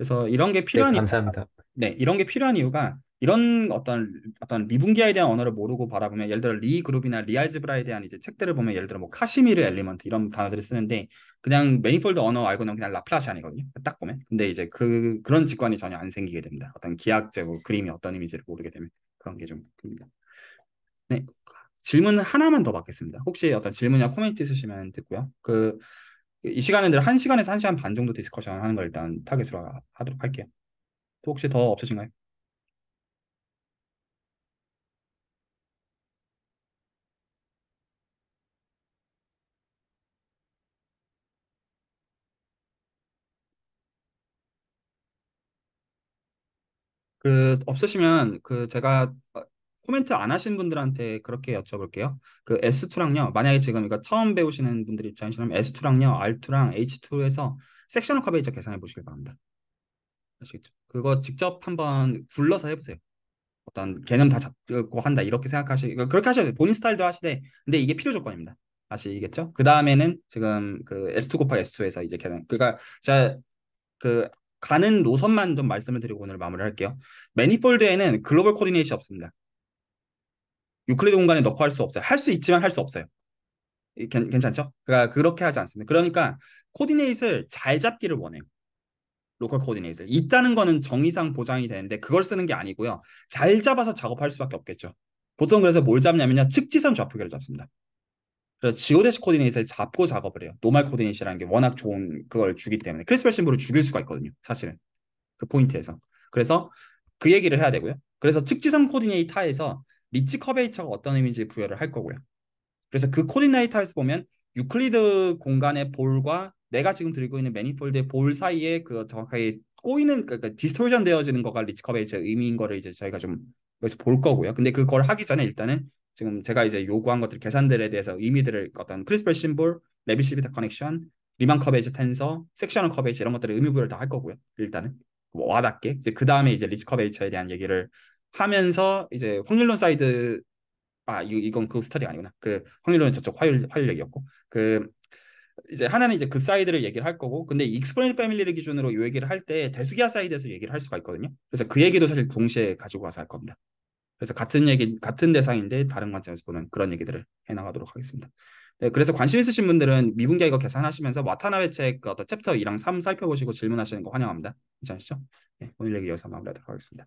그래서 이런 게 네, 필요한 네, 감사합니다. 이유가, 네, 이런 게 필요한 이유가 이런 어떤 어떤 미분기화에 대한 언어를 모르고 바라보면 예를 들어 리 그룹이나 리알지브라에 대한 이제 책들을 보면 예를 들어 뭐 카시미르 엘리먼트 이런 단어들을 쓰는데 그냥 매니폴드 언어 알고 는 그냥 라플라시안이거든요. 딱 보면. 근데 이제 그 그런 직관이 전혀 안 생기게 됩니다. 어떤 기하학적으로 뭐 그림이 어떤 이미지를 모르게 되면 그런 게좀 큽니다. 네. 질문 하나만 더 받겠습니다. 혹시 어떤 질문이나 코멘트 있으시면 듣고요. 그이 시간은 한 시간에서 한 시간 반 정도 디스커션 하는 걸 일단 타겟으로 하도록 할게요. 또 혹시 더 없으신가요? 그 없으시면 그 제가 어, 코멘트 안 하신 분들한테 그렇게 여쭤볼게요. 그 S2랑요. 만약에 지금 이거 처음 배우시는 분들 입장이시라면 S2랑요. R2랑 H2에서 섹션널 커베이저 계산해 보시길 바랍니다. 아시겠죠? 그거 직접 한번 굴러서 해보세요. 어떤 개념 다 잡고 한다 이렇게 생각하시 그렇게 하셔야 돼요. 본인 스타일도 하시되 근데 이게 필요 조건입니다. 아시겠죠? 그 다음에는 지금 그 S2 곱하기 S2에서 이제 계산 그러니까 제가 그 가는 노선만 좀 말씀을 드리고 오늘 마무리할게요. 매니폴드에는 글로벌 코디네이션 없습니다. 유클리드 공간에 넣고 할 수 없어요. 할 수 있지만 할 수 없어요. 괜, 찮죠 그러니까 그렇게 하지 않습니다. 그러니까 코디네이트를 잘 잡기를 원해요. 로컬 코디네이트 있다는 거는 정의상 보장이 되는데 그걸 쓰는 게 아니고요. 잘 잡아서 작업할 수밖에 없겠죠. 보통 그래서 뭘 잡냐면요. 측지선 좌표계를 잡습니다. 그래서 지오데시 코디네이트를 잡고 작업을 해요. 노말 코디네이트라는 게 워낙 좋은 그걸 주기 때문에 크리스펠 심볼을 죽일 수가 있거든요. 사실은 그 포인트에서. 그래서 그 얘기를 해야 되고요. 그래서 측지선 코디네이트 에서 리치 커베이처가 어떤 의미인지 부여를 할 거고요. 그래서 그 코디네이터에서 보면 유클리드 공간의 볼과 내가 지금 들고 있는 매니폴드의 볼 사이에 그 정확하게 꼬이는 그러니까 디스토션 되어지는 거가 리치 커베이처의 의미인 거를 이제 저희가 좀 여기서 볼 거고요. 근데 그걸 하기 전에 일단은 지금 제가 이제 요구한 것들 계산들에 대해서 의미들을 어떤 크리스펠 심볼, 레비시비타 커넥션, 리만 커베이처 텐서, 섹셔널 커베이처 이런 것들의 의미 부여를 다 할 거고요. 일단은 와닿게 이제 그 다음에 이제 리치 커베이처에 대한 얘기를 하면서 이제 확률론 사이드 아 이, 건그 스터디 아니구나 그 확률론 저쪽 화율 화율 얘기였고 그 이제 하나는 이제 그 사이드를 얘기를 할 거고 근데 익스포넨트 패밀리를 기준으로 이 얘기를 할 때 대수기하 사이드에서 얘기를 할 수가 있거든요 그래서 그 얘기도 사실 동시에 가지고 와서 할 겁니다 그래서 같은 얘기 같은 대상인데 다른 관점에서 보는 그런 얘기들을 해나가도록 하겠습니다 네, 그래서 관심 있으신 분들은 미분기화 이거 계산하시면서 와타나베 책 어떤 챕터 2랑 3 살펴보시고 질문하시는 거 환영합니다. 괜찮으시죠? 네, 오늘 얘기 여기서 마무리하도록 하겠습니다.